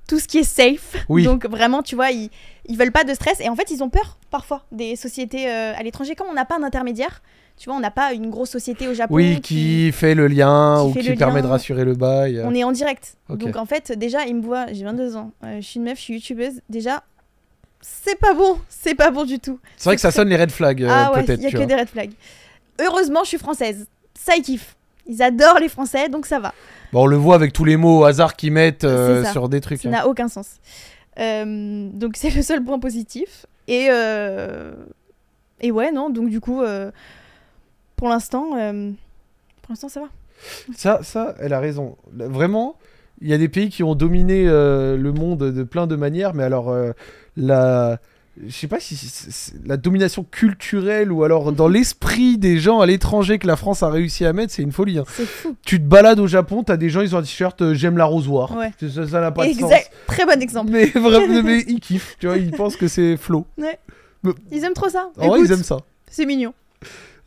tout ce qui est safe. Donc vraiment, tu vois, ils, ils veulent pas de stress. Et en fait, ils ont peur parfois des sociétés euh, à l'étranger. Quand on n'a pas un intermédiaire, tu vois, on n'a pas une grosse société au Japon. Oui,
qui, fait le lien ou qui permet de rassurer le bail. On est en direct. Donc en
fait, déjà, ils me voient, j'ai 22 ans, euh, je suis une meuf, je suis youtubeuse. Déjà, c'est pas bon, c'est pas bon du tout. C'est vrai que ça sonne les red flags. Euh, ah ouais, il n'y a que des red flags. Heureusement, je suis française. Ça, ils kiffent. Ils adorent les Français, donc ça va.
Bon, on le voit avec tous les mots au hasard qu'ils mettent euh, sur des trucs. Ça hein. n'a
aucun sens. Euh, donc c'est le seul point positif. Et, euh, et ouais, non, donc du coup, pour l'instant, pour l'instant ça va.
Ça, ça, elle a raison. Vraiment, il y a des pays qui ont dominé le monde de plein de manières, mais alors la je sais pas si c'est la domination culturelle ou alors dans l'esprit des gens à l'étranger que la France a réussi à mettre, c'est une folie. Hein. C'est fou. Tu te balades au Japon, t'as des gens, ils ont un t-shirt euh, J'aime l'arrosoir. Ouais. Ça, n'a pas de sens.
Très bon exemple. Mais vraiment, ils
kiffent, tu vois, ils pensent que c'est flow.
Ouais. Ils aiment trop ça. En ils aiment ça. C'est mignon.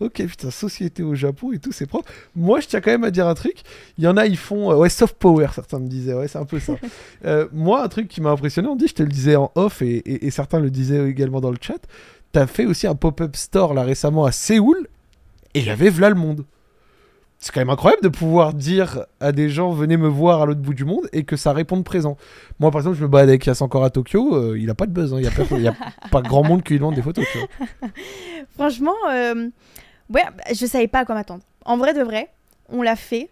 Ok, putain, société au Japon et tout, c'est propre. Moi, je tiens quand même à dire un truc. Il y en a, ils font. Euh, ouais, soft power, certains me disaient. Ouais, c'est un peu ça. Euh, moi, un truc qui m'a impressionné, on dit, je te le disais en off et, certains le disaient également dans le chat. T'as fait aussi un pop-up store là récemment à Séoul et j'avais v'là le monde. C'est quand même incroyable de pouvoir dire à des gens venez me voir à l'autre bout du monde et que ça réponde présent. Moi par exemple, je me bats avec Yass encore à Tokyo, euh, il a pas de buzz, hein. il n'y a, a, pas grand monde qui lui demande des photos. Tu vois.
Franchement, Ouais, je savais pas à quoi m'attendre. En vrai de vrai, on l'a fait.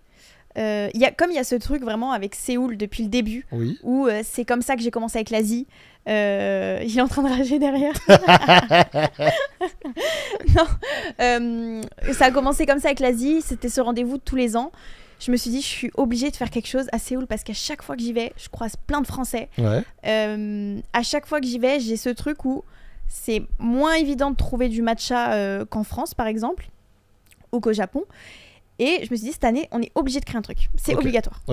Euh, y comme il y a ce truc vraiment avec Séoul depuis le début, où euh, c'est comme ça que j'ai commencé avec l'Asie, euh, il est en train de rager derrière. non, ça a commencé comme ça avec l'Asie, c'était ce rendez-vous tous les ans. Je me suis dit, je suis obligée de faire quelque chose à Séoul parce qu'à chaque fois que j'y vais, je croise plein de Français. à chaque fois que j'y vais, j'ai ce truc où c'est moins évident de trouver du matcha euh, qu'en France, par exemple, ou qu'au Japon. Et je me suis dit, cette année, on est obligé de créer un truc. C'est obligatoire.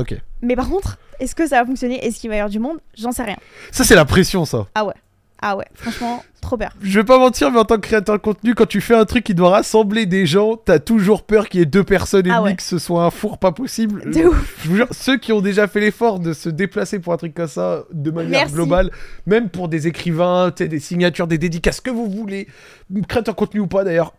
Mais par contre, est-ce que ça va fonctionner Est-ce qu'il va y avoir du monde J'en sais rien. Ça, c'est la pression, ça. Ah ouais. Ah ouais, franchement, trop peur.
Je vais pas mentir, mais en tant que créateur de contenu, quand tu fais un truc qui doit rassembler des gens, t'as toujours peur qu'il y ait deux personnes ah et que ce soit un four pas possible. De euh, ouf. Je vous jure, ceux qui ont déjà fait l'effort de se déplacer pour un truc comme ça, de manière globale, même pour des écrivains, des signatures, des dédicaces, que vous voulez, créateur de contenu ou pas d'ailleurs,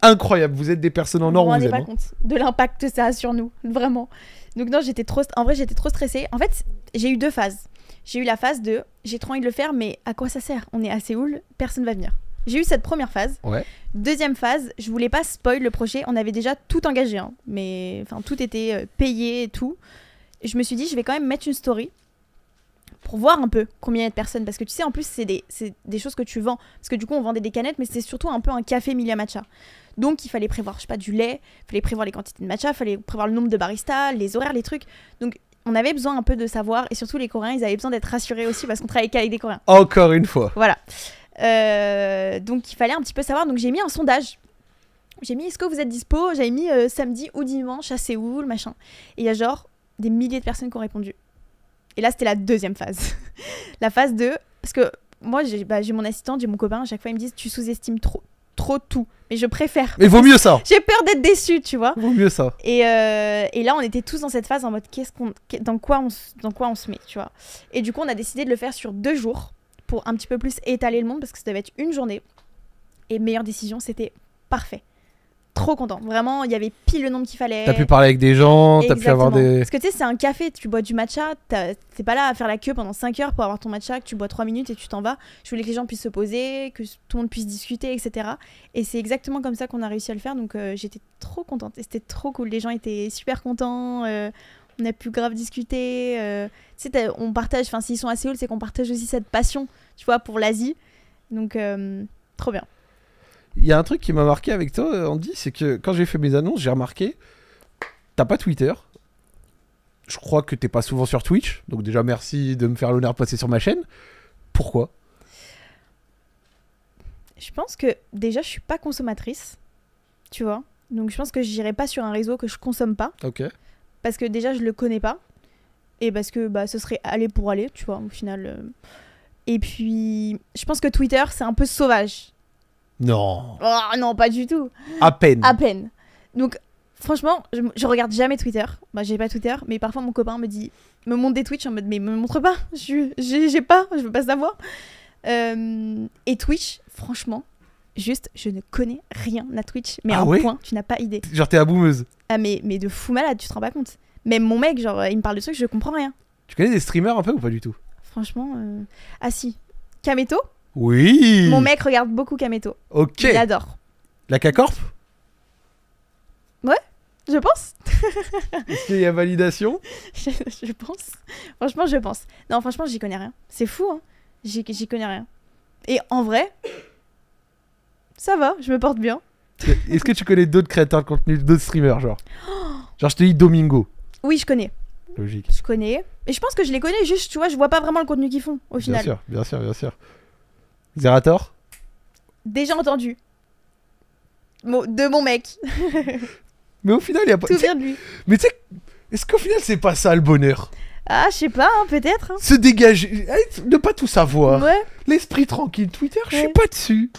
incroyable. Vous êtes des personnes en or, on vous, pas hein.
compte de l'impact que ça a sur nous, vraiment. Donc non, j'étais trop, en vrai, j'étais trop stressée. En fait, j'ai eu deux phases. J'ai eu la phase de j'ai trop envie de le faire, mais à quoi ça sert On est à Séoul, personne va venir. J'ai eu cette première phase. Deuxième phase, je voulais pas spoil le projet. On avait déjà tout engagé, hein. mais enfin tout était euh, payé et tout. Je me suis dit, je vais quand même mettre une story pour voir un peu combien il y a de personnes. Parce que tu sais, en plus, c'est des, des, choses que tu vends. Parce que du coup, on vendait des canettes, mais c'est surtout un peu un café Milia Matcha. Donc, il fallait prévoir, je sais pas, du lait, il fallait prévoir les quantités de matcha, il fallait prévoir le nombre de baristas, les horaires, les trucs. Donc, on avait besoin un peu de savoir et surtout les Coréens, ils avaient besoin d'être rassurés aussi parce qu'on travaillait qu'avec des Coréens.
Encore une fois.
Voilà. Euh, donc il fallait un petit peu savoir. Donc j'ai mis un sondage. J'ai mis est-ce que vous êtes dispo J'avais mis euh, samedi ou dimanche à Séoul, machin. Et il y a genre des milliers de personnes qui ont répondu. Et là, c'était la deuxième phase. la phase 2, parce que moi, j'ai bah, mon assistant, j'ai mon copain, à chaque fois, ils me disent tu sous-estimes trop, trop tout. Mais je préfère. Mais vaut mieux ça. J'ai peur d'être déçu, tu vois. Vaut mieux ça. Euh, et, là, on était tous dans cette phase en mode qu'est-ce qu'on, dans quoi on, dans quoi on se met, tu vois. Et du coup, on a décidé de le faire sur deux jours pour un petit peu plus étaler le monde parce que ça devait être une journée. Et meilleure décision, c'était parfait trop content. Vraiment, il y avait pile le nombre qu'il fallait. T'as pu
parler avec des gens, t'as pu avoir des. Parce que
tu sais, c'est un café, tu bois du matcha, t'es pas là à faire la queue pendant 5 heures pour avoir ton matcha, que tu bois 3 minutes et tu t'en vas. Je voulais que les gens puissent se poser, que tout le monde puisse discuter, etc. Et c'est exactement comme ça qu'on a réussi à le faire, donc euh, j'étais trop contente. Et c'était trop cool. Les gens étaient super contents. Euh, on a pu grave discuter. Euh, tu sais, on partage, enfin, s'ils sont assez Séoul, c'est qu'on partage aussi cette passion, tu vois, pour l'Asie. Donc, trop bien.
Il y a un truc qui m'a marqué avec toi, Andy, c'est que quand j'ai fait mes annonces, j'ai remarqué, t'as pas Twitter. Je crois que t'es pas souvent sur Twitch, donc déjà merci de me faire l'honneur de passer sur ma chaîne. Pourquoi
Je pense que déjà je suis pas consommatrice, tu vois. Donc je pense que j'irai pas sur un réseau que je consomme pas. Ok. Parce que déjà je le connais pas et parce que bah ce serait aller pour aller, tu vois. Au final. Euh. Et puis je pense que Twitter c'est un peu sauvage non. Oh, non, pas du tout. À peine. À peine. Donc, franchement, je, regarde jamais Twitter. Bah, j'ai pas Twitter, mais parfois mon copain me dit, me montre des Twitch en mode, mais me montre pas. J'ai pas, je veux pas savoir. Euh, et Twitch, franchement, juste, je ne connais rien à Twitch. Mais ah à un point, tu n'as pas idée. Genre, t'es aboumeuse. Ah, mais, mais de fou malade, tu te rends pas compte. Même mon mec, genre, il me parle de ça que je comprends rien.
Tu connais des streamers un peu ou pas du tout
Franchement, euh, ah si. Kameto
oui. Mon mec
regarde beaucoup Kameto.
Ok. Il adore. La K-Corp
Ouais, je pense.
Est-ce qu'il y a validation
je, pense. Franchement, je pense. Non, franchement, j'y connais rien. C'est fou, hein. J'y connais rien. Et en vrai, ça va, je me porte bien.
Euh, est-ce que tu connais d'autres créateurs de contenu, d'autres streamers, genre oh Genre, je te dis Domingo. Oui, je connais. Logique.
Je connais. Et je pense que je les connais, juste, tu vois, je vois pas vraiment le contenu qu'ils font, au final. Bien sûr,
bien sûr, bien sûr. Zerator
Déjà entendu. de mon mec.
mais au final, il n'y a pas. Tout vient de lui. Mais tu sais, est-ce qu'au final, c'est pas ça le bonheur ah, je sais pas, hein, peut-être. Hein. Se dégager, eh, ne pas tout savoir. Ouais. L'esprit tranquille. Twitter, je suis pas dessus.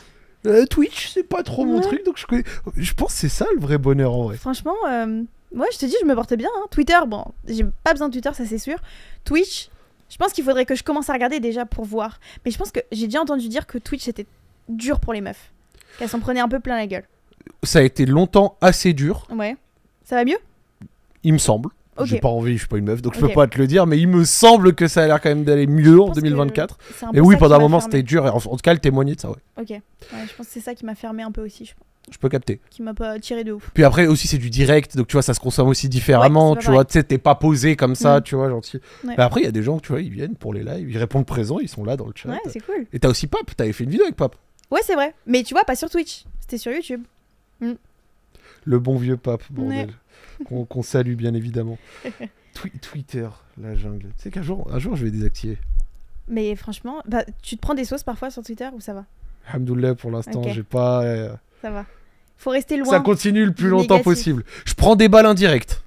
Euh, Twitch, c'est pas trop mon truc, donc je, je pense que c'est ça le vrai bonheur en vrai.
Franchement, euh... je te dis, je me portais bien. Hein. Twitter, bon, j'ai pas besoin de Twitter, ça c'est sûr. Twitch, je pense qu'il faudrait que je commence à regarder déjà pour voir. Mais je pense que j'ai déjà entendu dire que Twitch c'était dur pour les meufs. Qu'elles s'en prenaient un peu plein la gueule.
Ça a été longtemps assez dur.
Ouais. Ça va mieux
Il me semble. J'ai pas envie, je suis pas une meuf, donc je peux pas te le dire, mais il me semble que ça a l'air quand même d'aller mieux en 2024. Et oui, pendant un moment, c'était dur. en, tout cas, le témoignait de ça, ouais.
Ok. je pense que c'est ça qui m'a fermé un peu aussi, je pense je peux capter. Qui m'a pas tiré de ouf.
Puis après aussi c'est du direct, donc tu vois ça se consomme aussi différemment, tu vois, tu sais t'es pas posé comme ça, mm. tu vois, gentil. Mais après il y a des gens, tu vois, ils viennent pour les lives, ils répondent présent. ils sont là dans le chat. Ouais, c'est cool. Et t'as aussi Pape, t'avais fait une vidéo avec Pop.
Ouais, c'est vrai. Mais tu vois, pas sur Twitch, c'était sur YouTube. Mm.
Le bon vieux Pape, bordel. Qu'on salue bien évidemment. Twitter, la jungle. Tu sais qu'un jour, un jour je vais désactiver.
Mais franchement, bah, tu te prends des sauces parfois sur Twitter ou ça va
Alhamdoulilah, pour l'instant, j'ai pas. Euh,
ça va. Faut rester loin. Ça continue le plus longtemps possible.
Je prends des balles indirectes.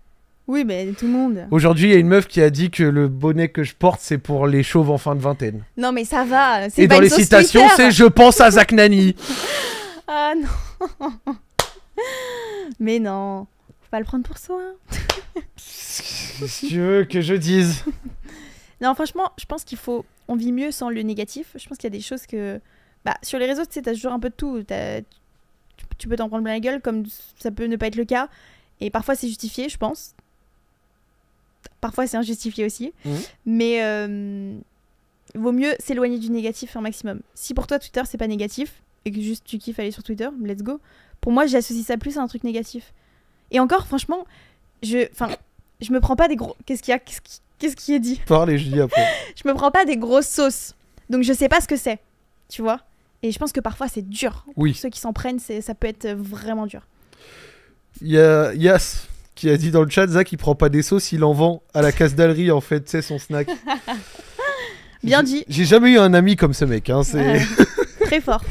Oui, mais tout le monde.
Aujourd'hui, il y a une meuf qui a dit que le bonnet que je porte, c'est pour les chauves en fin de vingtaine.
Non, mais ça va. Et dans les citations, c'est Je pense
à Zach Nani.
ah non. mais non. Faut pas le prendre pour soi. Hein.
Qu'est-ce que tu veux que je dise.
Non, franchement, je pense qu'il faut. On vit mieux sans le négatif. Je pense qu'il y a des choses que. Bah, sur les réseaux, tu sais, t'as toujours un peu de tout. T'as tu peux t'en prendre plein la gueule, comme ça peut ne pas être le cas. Et parfois c'est justifié, je pense. Parfois c'est injustifié aussi. Mmh. Mais euh, vaut mieux s'éloigner du négatif un maximum. Si pour toi Twitter c'est pas négatif, et que juste tu kiffes aller sur Twitter, let's go. Pour moi, j'associe ça plus à un truc négatif. Et encore, franchement, je, enfin, je me prends pas des gros. Qu'est-ce qu'il y a Qu'est-ce qui... est dit Parlez, je dis après. je me prends pas des grosses sauces. Donc je sais pas ce que c'est. Tu vois et je pense que parfois c'est dur. Oui. Pour ceux qui s'en prennent, ça peut être vraiment dur.
Il y a Yas qui a dit dans le chat, Zach, il prend pas des sauces, il en vend à la casse d'Alerie, en fait, c'est son snack.
Bien dit.
J'ai jamais eu un ami comme ce mec. Hein, c'est...
très fort.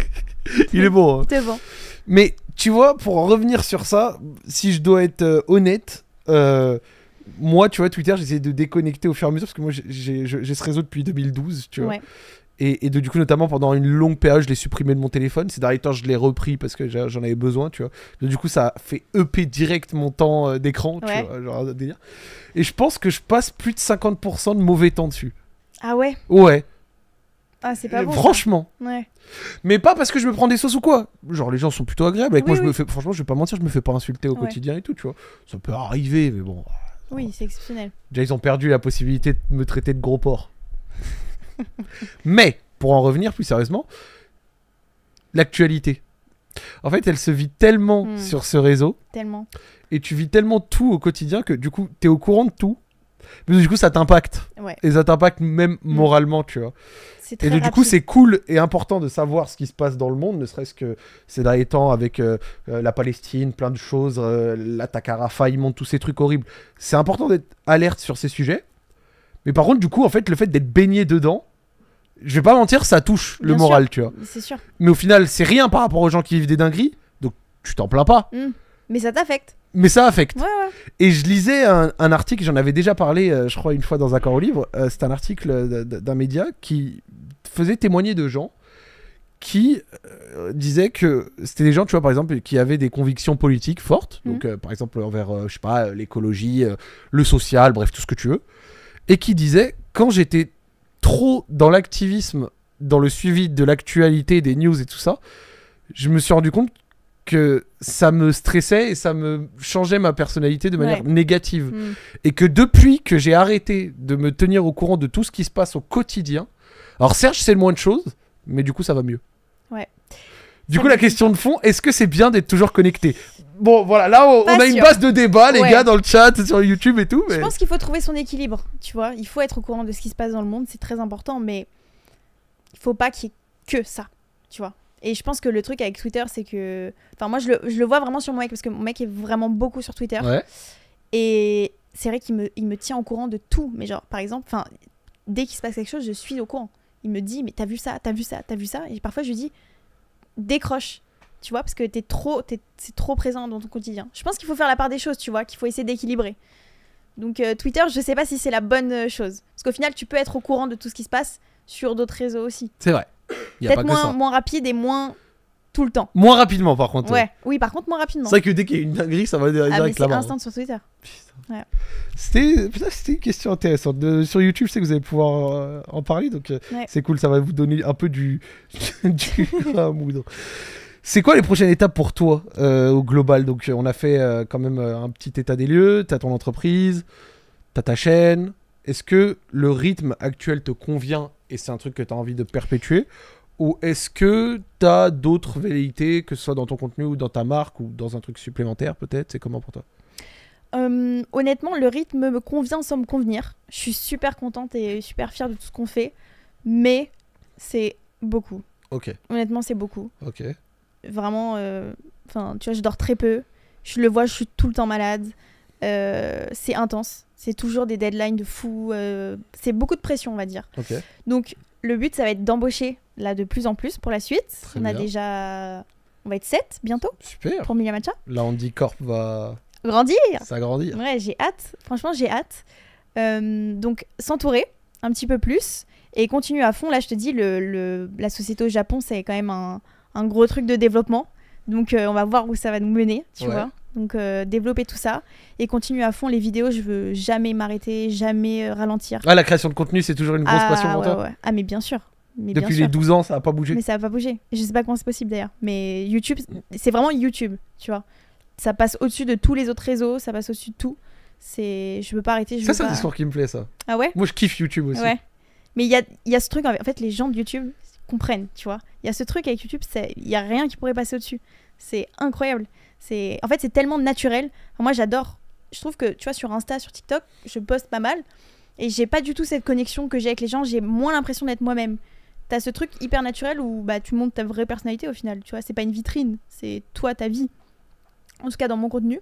il est bon. C'est hein. bon. Mais tu vois, pour revenir sur ça, si je dois être euh, honnête, euh, moi, tu vois, Twitter, j'essaie de déconnecter au fur et à mesure parce que moi, j'ai, ce réseau depuis 2012, tu vois. Et, du coup, notamment pendant une longue période, je l'ai supprimé de mon téléphone. Ces derniers temps, je l'ai repris parce que j'en avais besoin, tu vois. du coup, ça fait EP direct mon temps euh, d'écran, tu vois, genre délire. Et je pense que je passe plus de 50% de mauvais temps dessus. Ah ouais Ouais.
Ah, c'est pas euh, bon. Franchement. Ouais.
Mais pas parce que je me prends des sauces ou quoi. Genre, les gens sont plutôt agréables. Avec moi, je me fais. Franchement, je vais pas mentir, je me fais pas insulter au quotidien et tout, tu vois. Ça peut arriver, mais bon.
Oui, c'est exceptionnel.
Déjà, ils ont perdu la possibilité de me traiter de gros porc. Mais, pour en revenir plus sérieusement, l'actualité. En fait, elle se vit tellement hmm. sur ce réseau. Tellement. Et tu vis tellement tout au quotidien que du coup, tu es au courant de tout. Mais du coup, ça t'impacte. Et ça t'impacte même hmm. moralement, tu vois. et du coup, c'est cool et important de savoir ce qui se passe dans le monde, ne serait-ce que ces derniers temps avec euh, euh, la Palestine, plein de choses, euh, l'attaque à Rafah, ils montent tous ces trucs horribles. C'est important d'être alerte sur ces sujets. Mais par contre, du coup, en fait, le fait d'être baigné dedans, je vais pas mentir, ça touche le moral, tu vois. C'est sûr. Mais au final, c'est rien par rapport aux gens qui vivent des dingueries, donc tu t'en plains pas. Hmm.
Mais ça t'affecte.
Mais ça affecte. Ouais, ouais. Et je lisais un, article, j'en avais déjà parlé, euh, je crois, une fois dans un corps au livre. Euh, c'est un article d'un média qui faisait témoigner de gens qui euh, disaient que c'était des gens, tu vois, par exemple, qui avaient des convictions politiques fortes, donc hmm. par exemple envers, je sais pas, l'écologie, le social, bref, tout ce que tu veux et qui disait quand j'étais trop dans l'activisme, dans le suivi de l'actualité, des news et tout ça, je me suis rendu compte que ça me stressait et ça me changeait ma personnalité de manière négative. Hmm. Et que depuis que j'ai arrêté de me tenir au courant de tout ce qui se passe au quotidien, alors Serge c'est le moins de choses, mais du coup ça va mieux. Du coup, la question de fond, est-ce que c'est bien d'être toujours connecté Bon, voilà, là, on, a une base de débat, les gars, dans le chat, sur YouTube et tout. Je pense
qu'il faut trouver son équilibre, tu vois. Il faut être au courant de ce qui se passe dans le monde, c'est très important, mais il faut pas qu'il y ait que ça, tu vois. Et je pense que le truc avec Twitter, c'est que. Enfin, moi, je le, je le, vois vraiment sur mon mec, parce que mon mec est vraiment beaucoup sur Twitter. Ouais. Et c'est vrai qu'il me, il me tient au courant de tout. Mais genre, par exemple, dès qu'il se passe quelque chose, je suis au courant. Il me dit, mais t'as vu ça, t'as vu ça, t'as vu ça. Et parfois, je lui dis, décroche, tu vois, parce que trop, c'est trop présent dans ton quotidien. Je pense qu'il faut faire la part des choses, tu vois, qu'il faut essayer d'équilibrer. Donc euh, Twitter, je sais pas si c'est la bonne euh, chose, parce qu'au final, tu peux être au courant de tout ce qui se passe sur d'autres réseaux aussi.
C'est vrai. Peut-être moins, ça. moins
rapide et moins tout le temps. Moins
rapidement, par contre. Ouais,
oui, par contre, moins rapidement. C'est vrai que dès
qu'il y a une dinguerie, ça va arriver ah, mais la instant
hein. sur Twitter. Ouais.
C'était une question intéressante. De, sur YouTube, je sais que vous allez pouvoir euh, en parler, donc euh, c'est cool, ça va vous donner un peu du, du C'est quoi les prochaines étapes pour toi euh, au global Donc on a fait quand même un petit état des lieux, as ton entreprise, as ta chaîne. Est-ce que le rythme actuel te convient et c'est un truc que tu as envie de perpétuer ou est-ce que tu as d'autres velléités, que ce soit dans ton contenu ou dans ta marque ou dans un truc supplémentaire peut-être C'est comment pour toi
euh, Honnêtement, le rythme me convient sans me convenir. Je suis super contente et super fière de tout ce qu'on fait, mais c'est beaucoup. Ok. Honnêtement, c'est beaucoup. Ok. Vraiment, euh, enfin, tu vois, je dors très peu. Je le vois, je suis tout le temps malade. Euh, c'est intense. C'est toujours des deadlines de fou. c'est beaucoup de pression, on va dire. Ok. Donc, le but, ça va être d'embaucher là de plus en plus pour la suite. on a déjà. On va être 7 bientôt. Super. Pour premier Là,
on dit Corp va.
Grandir. Ça grandit. Ouais, j'ai hâte. Franchement, j'ai hâte. Euh, donc, s'entourer un petit peu plus et continuer à fond. Là, je te dis, le, la société au Japon, c'est quand même un, gros truc de développement. Donc, euh, on va voir où ça va nous mener, tu vois. Donc euh, développer tout ça et continuer à fond les vidéos. Je veux jamais m'arrêter, jamais euh, ralentir. Ah,
la création de contenu, c'est toujours une grosse ah, passion pour toi
Ah, mais bien sûr. Mais Depuis les 12 ans, ça n'a pas bougé. Mais ça n'a pas bougé. Je sais pas comment c'est possible d'ailleurs. Mais YouTube, c'est vraiment YouTube, tu vois. Ça passe au-dessus de tous les autres réseaux, ça passe au-dessus de tout. C'est, je veux pas arrêter. Je ça, c'est discours qui me plaît, ça. Ah ouais. Moi, je kiffe YouTube aussi. Ouais. Mais il y a, y a ce truc. En fait, les gens de YouTube comprennent, tu vois. Il y a ce truc avec YouTube, il y a rien qui pourrait passer au-dessus. C'est incroyable. C'est, en fait, c'est tellement naturel. moi, j'adore. Je trouve que, tu vois, sur Insta, sur TikTok, je poste pas mal. Et j'ai pas du tout cette connexion que j'ai avec les gens. J'ai moins l'impression d'être moi-même. T'as ce truc hyper naturel où bah, tu montres ta vraie personnalité au final. Tu vois, c'est pas une vitrine. C'est toi, ta vie. En tout cas, dans mon contenu.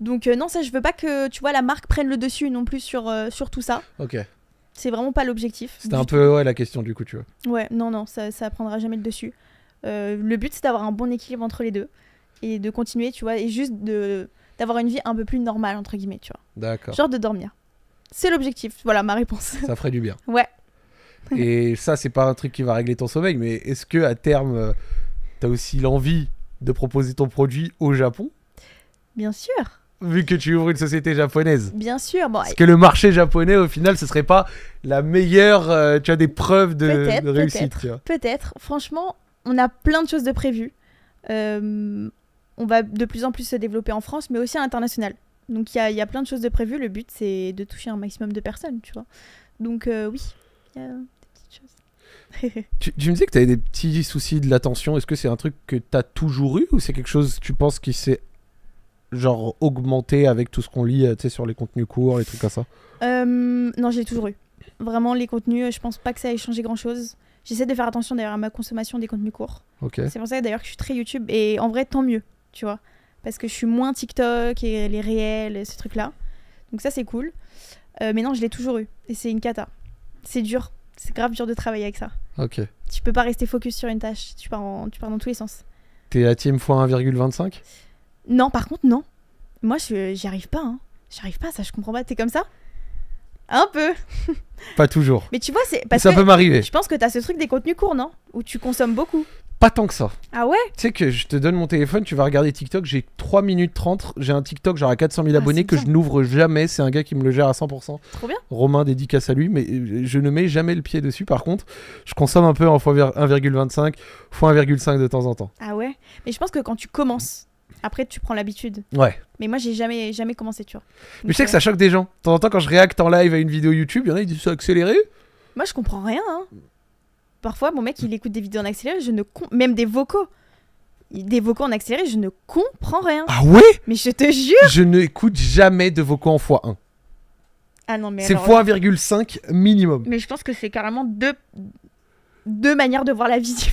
Donc, euh, non, ça, je veux pas que, tu vois, la marque prenne le dessus non plus sur, euh, sur tout ça. Ok. C'est vraiment pas l'objectif. C'était un peu ouais, la question du coup, tu vois. Ouais, non, non, ça, ça prendra jamais le dessus. Euh, le but, c'est d'avoir un bon équilibre entre les deux et de continuer, tu vois, et juste de d'avoir une vie un peu plus normale entre guillemets, tu vois. D'accord. Genre de dormir. C'est l'objectif. Voilà ma réponse. Ça ferait du bien. ouais.
et ça c'est pas un truc qui va régler ton sommeil, mais est-ce que à terme euh, t'as aussi l'envie de proposer ton produit au Japon Bien sûr. Vu que tu ouvres une société japonaise.
Bien sûr. Bon, Parce que le
marché japonais, au final, ce serait pas la meilleure, euh, tu as des preuves de, réussite. Peut-être,
peut-être. Franchement, on a plein de choses de prévues. Euh, on va de plus en plus se développer en France, mais aussi à l'international. Donc il y a, plein de choses de prévues. Le but, c'est de toucher un maximum de personnes, tu vois. Donc euh, oui, il y a des petites choses.
tu, me disais que tu avais des petits soucis de l'attention. Est-ce que c'est un truc que tu as toujours eu ou c'est quelque chose, tu penses, qui s'est genre augmenté avec tout ce qu'on lit, euh, sur les contenus courts, les trucs comme ça
euh, Non, j'ai toujours eu. Vraiment, les contenus, je pense pas que ça ait changé grand-chose. J'essaie de faire attention d'ailleurs à ma consommation des contenus courts. Okay. C'est pour ça d'ailleurs que je suis très YouTube et en vrai, tant mieux tu vois. Parce que je suis moins TikTok et les réels et ce truc-là. Donc ça, c'est cool. Euh, mais non, je l'ai toujours eu. Et c'est une cata. C'est dur. C'est grave dur de travailler avec ça. Ok. Tu peux pas rester focus sur une tâche. Tu pars, tu pars dans tous les sens.
T'es à team fois 1,25
Non, par contre, non. Moi, j'y arrive pas. Hein. J'y arrive pas, ça, je comprends pas. T'es comme ça un peu. Pas toujours. Mais tu vois, c'est. Ça que peut m'arriver. Je pense que t'as ce truc des contenus courts, non Où tu consommes beaucoup. Pas tant que ça. Ah ouais
Tu sais que je te donne mon téléphone, tu vas regarder TikTok, j'ai 3 minutes 30, j'ai un TikTok genre à 400 000 ah, abonnés que je n'ouvre jamais, c'est un gars qui me le gère à 100%. Trop bien. Romain dédicace à lui, mais euh, je ne mets jamais le pied dessus par contre. Je consomme un peu en fois 1,25, fois 1,5 de temps en temps.
Ah ouais Mais je pense que quand tu commences, après tu prends l'habitude. Ouais. Mais moi j'ai jamais jamais commencé, tu vois. mais je
sais que ça euh, choque des gens. De temps en temps quand je réacte en live à une vidéo YouTube, il y en a qui disent ça accéléré.
Moi je comprends rien hein. Parfois, mon mec, il écoute des vidéos en accéléré, je ne même des vocaux. Des vocaux en accéléré, je ne comprends rien. Ah ouais Mais
je te jure Je n'écoute jamais de vocaux en x1. Ah non, mais C'est x1,5 minimum.
Mais je pense que c'est carrément deux... deux manières de voir la vie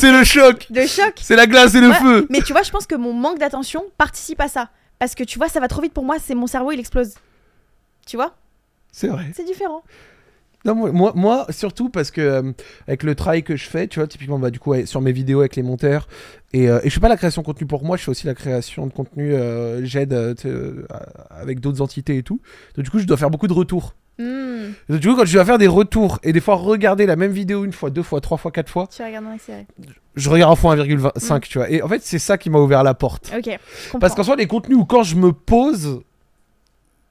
c'est le choc Le choc C'est la glace et le feu Mais tu vois, je pense que mon manque d'attention participe à ça. Parce que tu vois, ça va trop vite pour moi, c'est mon cerveau, il explose. Tu vois C'est vrai. C'est différent
moi, moi, surtout parce que euh, avec le travail que je fais, tu vois, typiquement, bah, du coup, sur mes vidéos avec les monteurs, et, je euh, et, je fais pas la création de contenu pour moi, je fais aussi la création de contenu, euh, j'aide avec d'autres entités et tout. Donc, du coup, je dois faire beaucoup de retours. Hmm. Donc, du coup, quand je dois faire des retours et des fois regarder la même vidéo une fois, deux fois, trois fois, quatre fois, tu regardes Je regarde en fois 1,5, hmm. tu vois. Et en fait, c'est ça qui m'a ouvert la porte.
Ok. Parce qu'en
soi, les contenus où quand je me pose,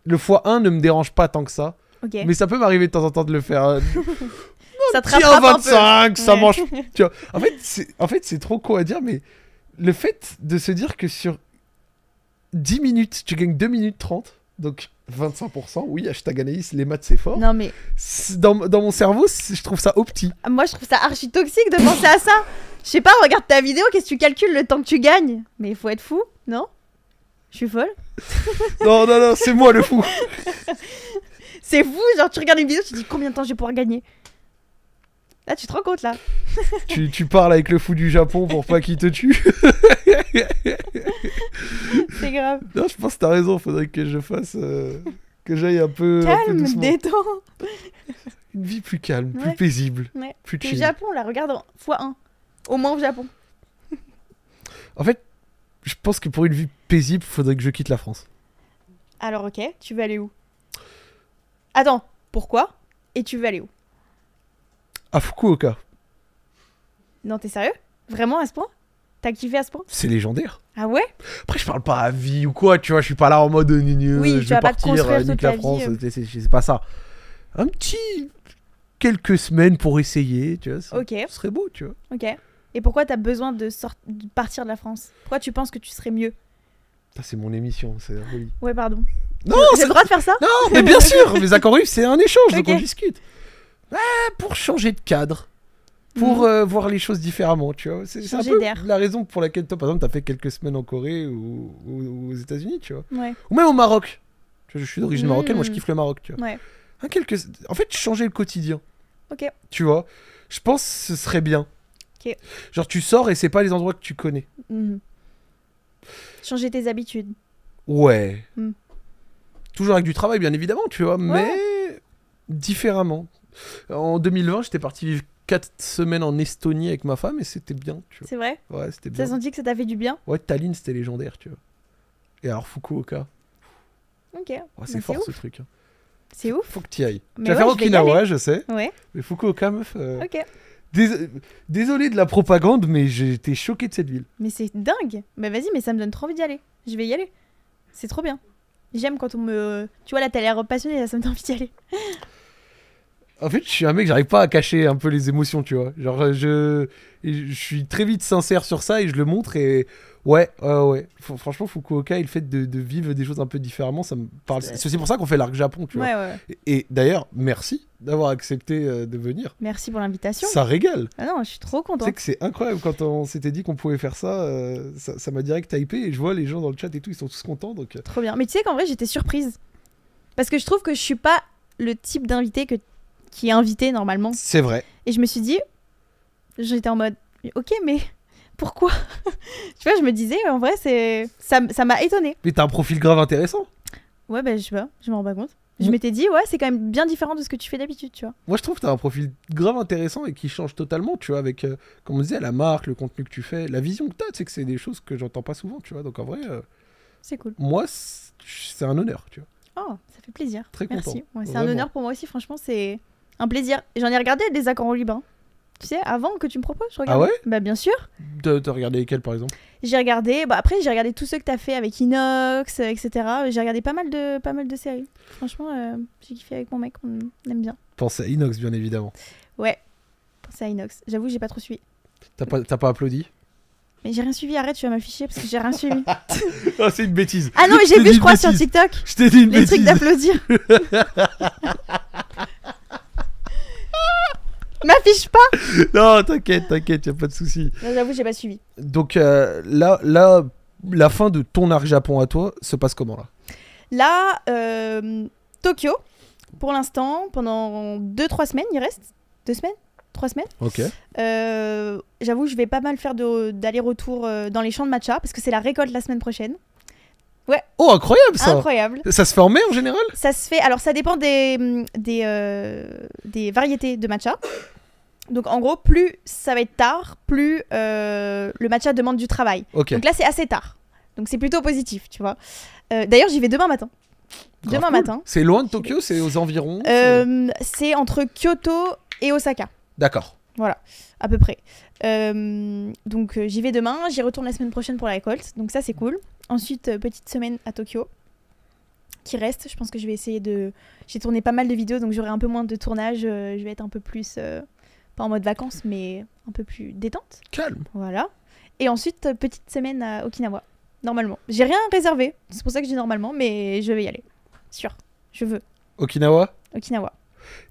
le x1 ne me dérange pas tant que ça. Mais ça peut m'arriver de temps en temps de le faire.
ça te rattrape 25, un peu. ça mange.
Tu vois. En fait, c'est trop con à dire, mais le fait de se dire que sur 10 minutes, tu gagnes 2 minutes 30, donc 25%, oui, hashtag Anaïs, les maths c'est fort. Non mais. Dans, dans, mon cerveau, je trouve ça opti.
Ah, moi je trouve ça archi toxique de penser à ça. Je sais pas, regarde ta vidéo, qu'est-ce que tu calcules le temps que tu gagnes Mais il faut être fou, non Je suis folle
Non, non, non, c'est moi le fou
C'est fou, genre tu regardes une vidéo, tu te dis combien de temps je vais pouvoir gagner. Là, tu te rends compte là.
tu, parles avec le fou du Japon pour pas qu'il te tue.
C'est grave. Non, je pense
que t'as raison, faudrait que je fasse. Euh, que j'aille un peu. Calme, détends. Une vie plus calme, plus paisible, plus chill. Le Japon,
là, regarde, fois 1 Au moins au Japon.
en fait, je pense que pour une vie paisible, faudrait que je quitte la France.
Alors, ok, tu veux aller où Attends, pourquoi Et tu veux aller où
À Fukuoka.
Non, t'es sérieux Vraiment à ce point T'as kiffé à ce point C'est légendaire. Ah ouais
Après, je parle pas à vie ou quoi, tu vois, je suis pas là en mode euh, oui, euh, je vais partir, euh, nique la France, c'est pas ça. Un petit. quelques semaines pour essayer, tu vois. Ok. Ce serait beau, tu vois.
Ok. Et pourquoi t'as besoin de, de partir de la France Pourquoi tu penses que tu serais mieux
c'est mon émission, c'est Oui,
Ouais, pardon. Non, oh, j'ai le droit de faire ça Non, mais bien sûr,
les accords c'est un échange, donc on discute. Ah, pour changer de cadre, pour mhm. euh, voir les choses différemment, tu vois. C'est un peu la raison pour laquelle toi, par exemple, t'as fait quelques semaines en Corée ou, aux États-Unis, tu vois. Ou même au Maroc. je suis d'origine mm. marocaine, moi je kiffe le Maroc, tu vois. Ouais. Hein, quelques... En fait, changer le quotidien. Ok. Tu vois, je pense que ce serait bien. Genre, tu sors et c'est pas les endroits que tu connais.
Mhm. Changer tes habitudes. Ouais. Mm.
Toujours avec du travail, bien évidemment, tu vois, mais différemment. En 2020, j'étais parti vivre 4 semaines en Estonie avec ma femme et c'était bien, tu vois. C'est vrai Ouais, c'était bien. Ça dit que ça t'a fait du bien Ouais, Tallinn, c'était légendaire, tu vois. Et alors Fukuoka.
Ok. c'est fort ce truc. Hein. C'est ouf. Faut que tu ailles. tu vas faire Okinawa, je, sais. Ouais.
Mais Fukuoka, meuf. Euh, ok. Désolé de la propagande, mais j'étais choqué de cette ville.
Mais c'est dingue. Mais bah, vas-y, mais ça me donne trop envie d'y aller. Je vais y aller. C'est trop bien. J'aime quand on me. Tu vois, là, t'as l'air passionné, ça me donne envie d'y aller.
En fait, je suis un mec, j'arrive pas à cacher un peu les émotions, tu vois. Genre, je, je suis très vite sincère sur ça et je le montre. Et ouais, ouais, ouais. franchement, Fukuoka et le fait de, de, vivre des choses un peu différemment, ça me parle. C'est aussi pour ça qu'on fait l'Arc Japon, tu vois. Ouais, ouais. et d'ailleurs, merci d'avoir accepté euh, de venir.
Merci pour l'invitation. Ça régale. Ah non, je suis trop content. que
c'est incroyable quand on s'était dit qu'on pouvait faire ça, euh, ça m'a direct typé et je vois les gens dans le chat et tout, ils sont tous contents donc. Euh. Trop
bien. Mais tu sais qu'en vrai, j'étais surprise parce que je trouve que je suis pas le type d'invité que qui est invité normalement. C'est vrai. Et je me suis dit j'étais en mode OK, mais pourquoi Tu vois, je me disais en vrai, c'est ça m'a étonné.
Mais t'as un profil grave intéressant.
Ouais, ben bah, je sais pas, je m'en rends pas compte. Je m'étais dit, ouais, c'est quand même bien différent de ce que tu fais d'habitude, tu vois.
Moi, je trouve que tu as un profil grave intéressant et qui change totalement, tu vois, avec, euh, comme on disait, la marque, le contenu que tu fais, la vision que tu as, que c'est des choses que j'entends pas souvent, tu vois. Donc, en vrai, euh,
c'est cool. Moi,
c'est un honneur, tu vois.
Oh, ça fait plaisir. Très Merci. content. Merci. c'est un honneur pour moi aussi, franchement, c'est un plaisir. J'en ai regardé des accords au Liban. Hein tu sais, avant que tu me proposes, je Ah ouais Bah bien sûr.
De as regardé lesquels par exemple
J'ai regardé, bah après j'ai regardé tous ceux que t'as fait avec Inox, euh, etc. J'ai regardé pas mal de, pas mal de séries. Franchement, euh, j'ai kiffé avec mon mec, on aime bien.
Pensez à Inox bien évidemment.
Ouais, pensez à Inox. J'avoue, j'ai pas trop suivi.
T'as pas, pas applaudi
mais j'ai rien suivi, arrête, tu vas m'afficher parce que j'ai rien suivi. oh,
c'est une bêtise. Ah non, mais j'ai vu, je crois, sur
TikTok. Je t'ai dit une Les trucs d'applaudir. M'affiche pas
Non, t'inquiète, t'inquiète, y'a pas de souci.
j'avoue, j'ai pas suivi.
Donc euh, là, là, la fin de ton arc Japon à toi se passe comment là
Là, euh, Tokyo, pour l'instant, pendant 2-3 semaines, il reste 2 semaines 3 semaines. Ok. Euh, j'avoue, je vais pas mal faire d'aller-retour dans les champs de matcha parce que c'est la récolte la semaine prochaine. Oh, incroyable ça Incroyable. Ça
se fait en mai en général
Ça se fait. Alors, ça dépend des, mm, euh, des, variétés de matcha. Donc, en gros, plus ça va être tard, plus euh, le matcha demande du travail. Donc là, c'est assez tard. Donc, c'est plutôt positif, tu vois. Euh, d'ailleurs, j'y vais demain matin. Demain matin.
C'est loin de Tokyo C'est aux environs
C'est entre Kyoto et Osaka. D'accord. Voilà à peu près. Euh, donc euh, j'y vais demain, j'y retourne la semaine prochaine pour la récolte, donc ça c'est cool. Ensuite, euh, petite semaine à Tokyo qui reste. Je pense que je vais essayer de. J'ai tourné pas mal de vidéos, donc j'aurai un peu moins de tournage. je vais être un peu plus. pas en mode vacances, mais un peu plus détente. Calme. Voilà. Et ensuite, petite semaine à Okinawa. Normalement. J'ai rien réservé. C'est pour ça que j'ai dis normalement, mais je vais y aller. Sûr. Je veux. Okinawa Okinawa.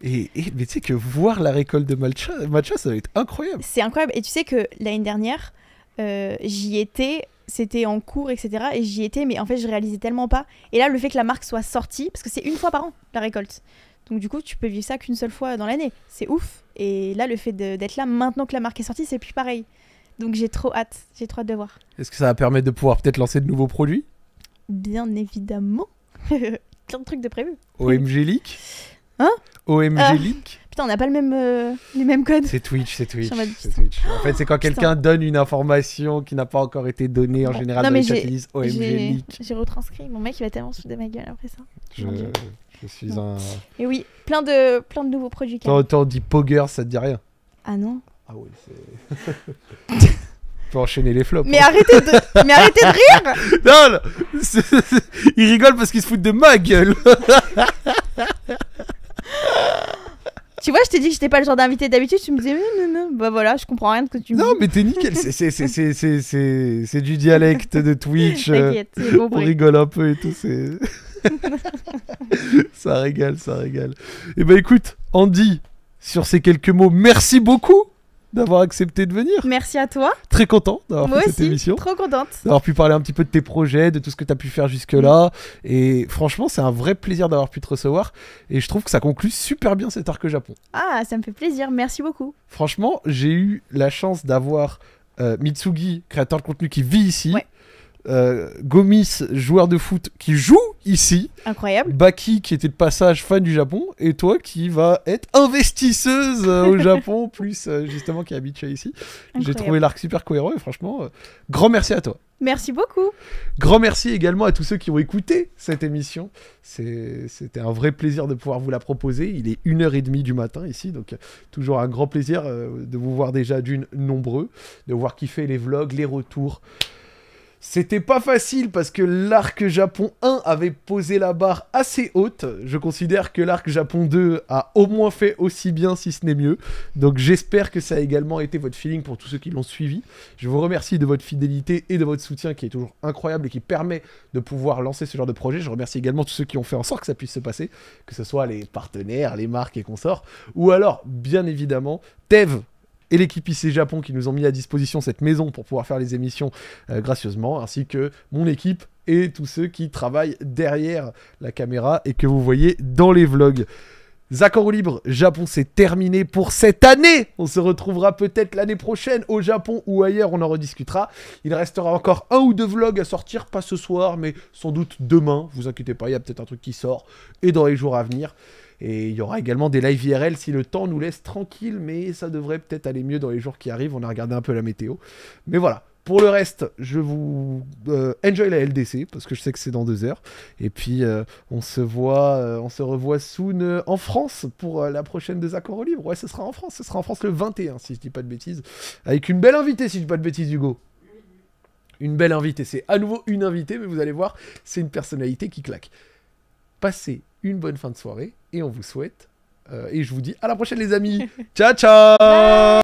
Et, mais tu sais que voir la récolte de matcha, ça va être
incroyable. C'est incroyable. Et tu sais que l'année dernière, euh, j'y étais, c'était en cours, etc. Et j'y étais, mais en fait, je réalisais tellement pas. Et là, le fait que la marque soit sortie, parce que c'est une fois par an, la récolte. Donc du coup, tu peux vivre ça qu'une seule fois dans l'année. C'est ouf. Et là, le fait d'être là, maintenant que la marque est sortie, c'est plus pareil. Donc j'ai trop hâte, j'ai trop hâte de voir.
Est-ce que ça va permettre de pouvoir peut-être lancer de nouveaux produits
Bien évidemment. Plein de trucs de prévu.
OMG Leak Hein OMG euh... Ah. Link
Putain, on n'a pas le même, euh, les mêmes codes. C'est Twitch, c'est Twitch, En fait, c'est quand quelqu'un
donne une information qui n'a pas encore été donnée en général non, mais les OMG
J'ai retranscrit. Mon mec, il va tellement se foutre de ma gueule après ça.
Je, je suis un.
Et oui, plein de, plein de nouveaux produits. Quand
on dit Pogger, ça te dit rien Ah non Ah oui, c'est. pour enchaîner les flops. Mais, hein. arrêtez, de... Mais arrêtez de rire Non, non. Il rigole parce qu'il se fout de ma gueule
tu vois, je t'ai dit que j'étais pas le genre d'invité d'habitude. Tu me disais, non, non, bah voilà, je comprends rien de ce que tu me dis. Non, mais t'es nickel.
C'est du dialecte de Twitch. Euh, on rigole un peu et tout. ça régale, ça régale. Et eh ben écoute, Andy, sur ces quelques mots, merci beaucoup d'avoir accepté de
venir. Merci à toi.
Très content d'avoir fait cette émission. Trop contente. D'avoir pu parler un petit peu de tes projets, de tout ce que tu as pu faire jusque-là. Et franchement, c'est un vrai plaisir d'avoir pu te recevoir. Et je trouve que ça conclut super bien cet arc Japon.
Ah, ça me fait plaisir. Merci beaucoup.
Franchement, j'ai eu la chance d'avoir euh, Mitsugi, créateur de contenu qui vit ici. Euh, Gomis, joueur de foot qui joue ici. Incroyable. Baki qui était de passage fan du Japon et toi qui va être investisseuse euh, au Japon plus euh, justement qui habite ici. J'ai trouvé l'arc super cohérent et franchement, euh, grand merci à toi.
Merci beaucoup.
Grand merci également à tous ceux qui ont écouté cette émission. C'était un vrai plaisir de pouvoir vous la proposer. Il est 1h30 du matin ici, donc toujours un grand plaisir de vous voir déjà d'une nombreux, de voir qui fait les vlogs, les retours. C'était pas facile parce que l'arc Japon 1 avait posé la barre assez haute. Je considère que l'arc Japon 2 a au moins fait aussi bien, si ce n'est mieux. Donc j'espère que ça a également été votre feeling pour tous ceux qui l'ont suivi. Je vous remercie de votre fidélité et de votre soutien qui est toujours incroyable et qui permet de pouvoir lancer ce genre de projet. Je remercie également tous ceux qui ont fait en sorte que ça puisse se passer, que ce soit les partenaires, les marques et consorts, ou alors, bien évidemment, Tev et l'équipe IC Japon qui nous ont mis à disposition cette maison pour pouvoir faire les émissions euh, gracieusement, ainsi que mon équipe et tous ceux qui travaillent derrière la caméra et que vous voyez dans les vlogs. Zach libre, Japon c'est terminé pour cette année. On se retrouvera peut-être l'année prochaine au Japon ou ailleurs, on en rediscutera. Il restera encore un ou deux vlogs à sortir, pas ce soir, mais sans doute demain. Vous inquiétez pas, il y a peut-être un truc qui sort et dans les jours à venir. Et il y aura également des live IRL si le temps nous laisse tranquille, mais ça devrait peut-être aller mieux dans les jours qui arrivent. On a regardé un peu la météo. Mais voilà. Pour le reste, je vous euh, enjoy la LDC parce que je sais que c'est dans deux heures. Et puis euh, on se voit, euh, on se revoit soon en France pour la prochaine des accords au livre. Ouais, ce sera en France, ce sera en France le 21 si je dis pas de bêtises, avec une belle invitée si je dis pas de bêtises, Hugo une belle invitée. C'est à nouveau une invitée, mais vous allez voir, c'est une personnalité qui claque. Passez une bonne fin de soirée et on vous souhaite. Euh, et je vous dis à la prochaine, les amis. ciao, ciao!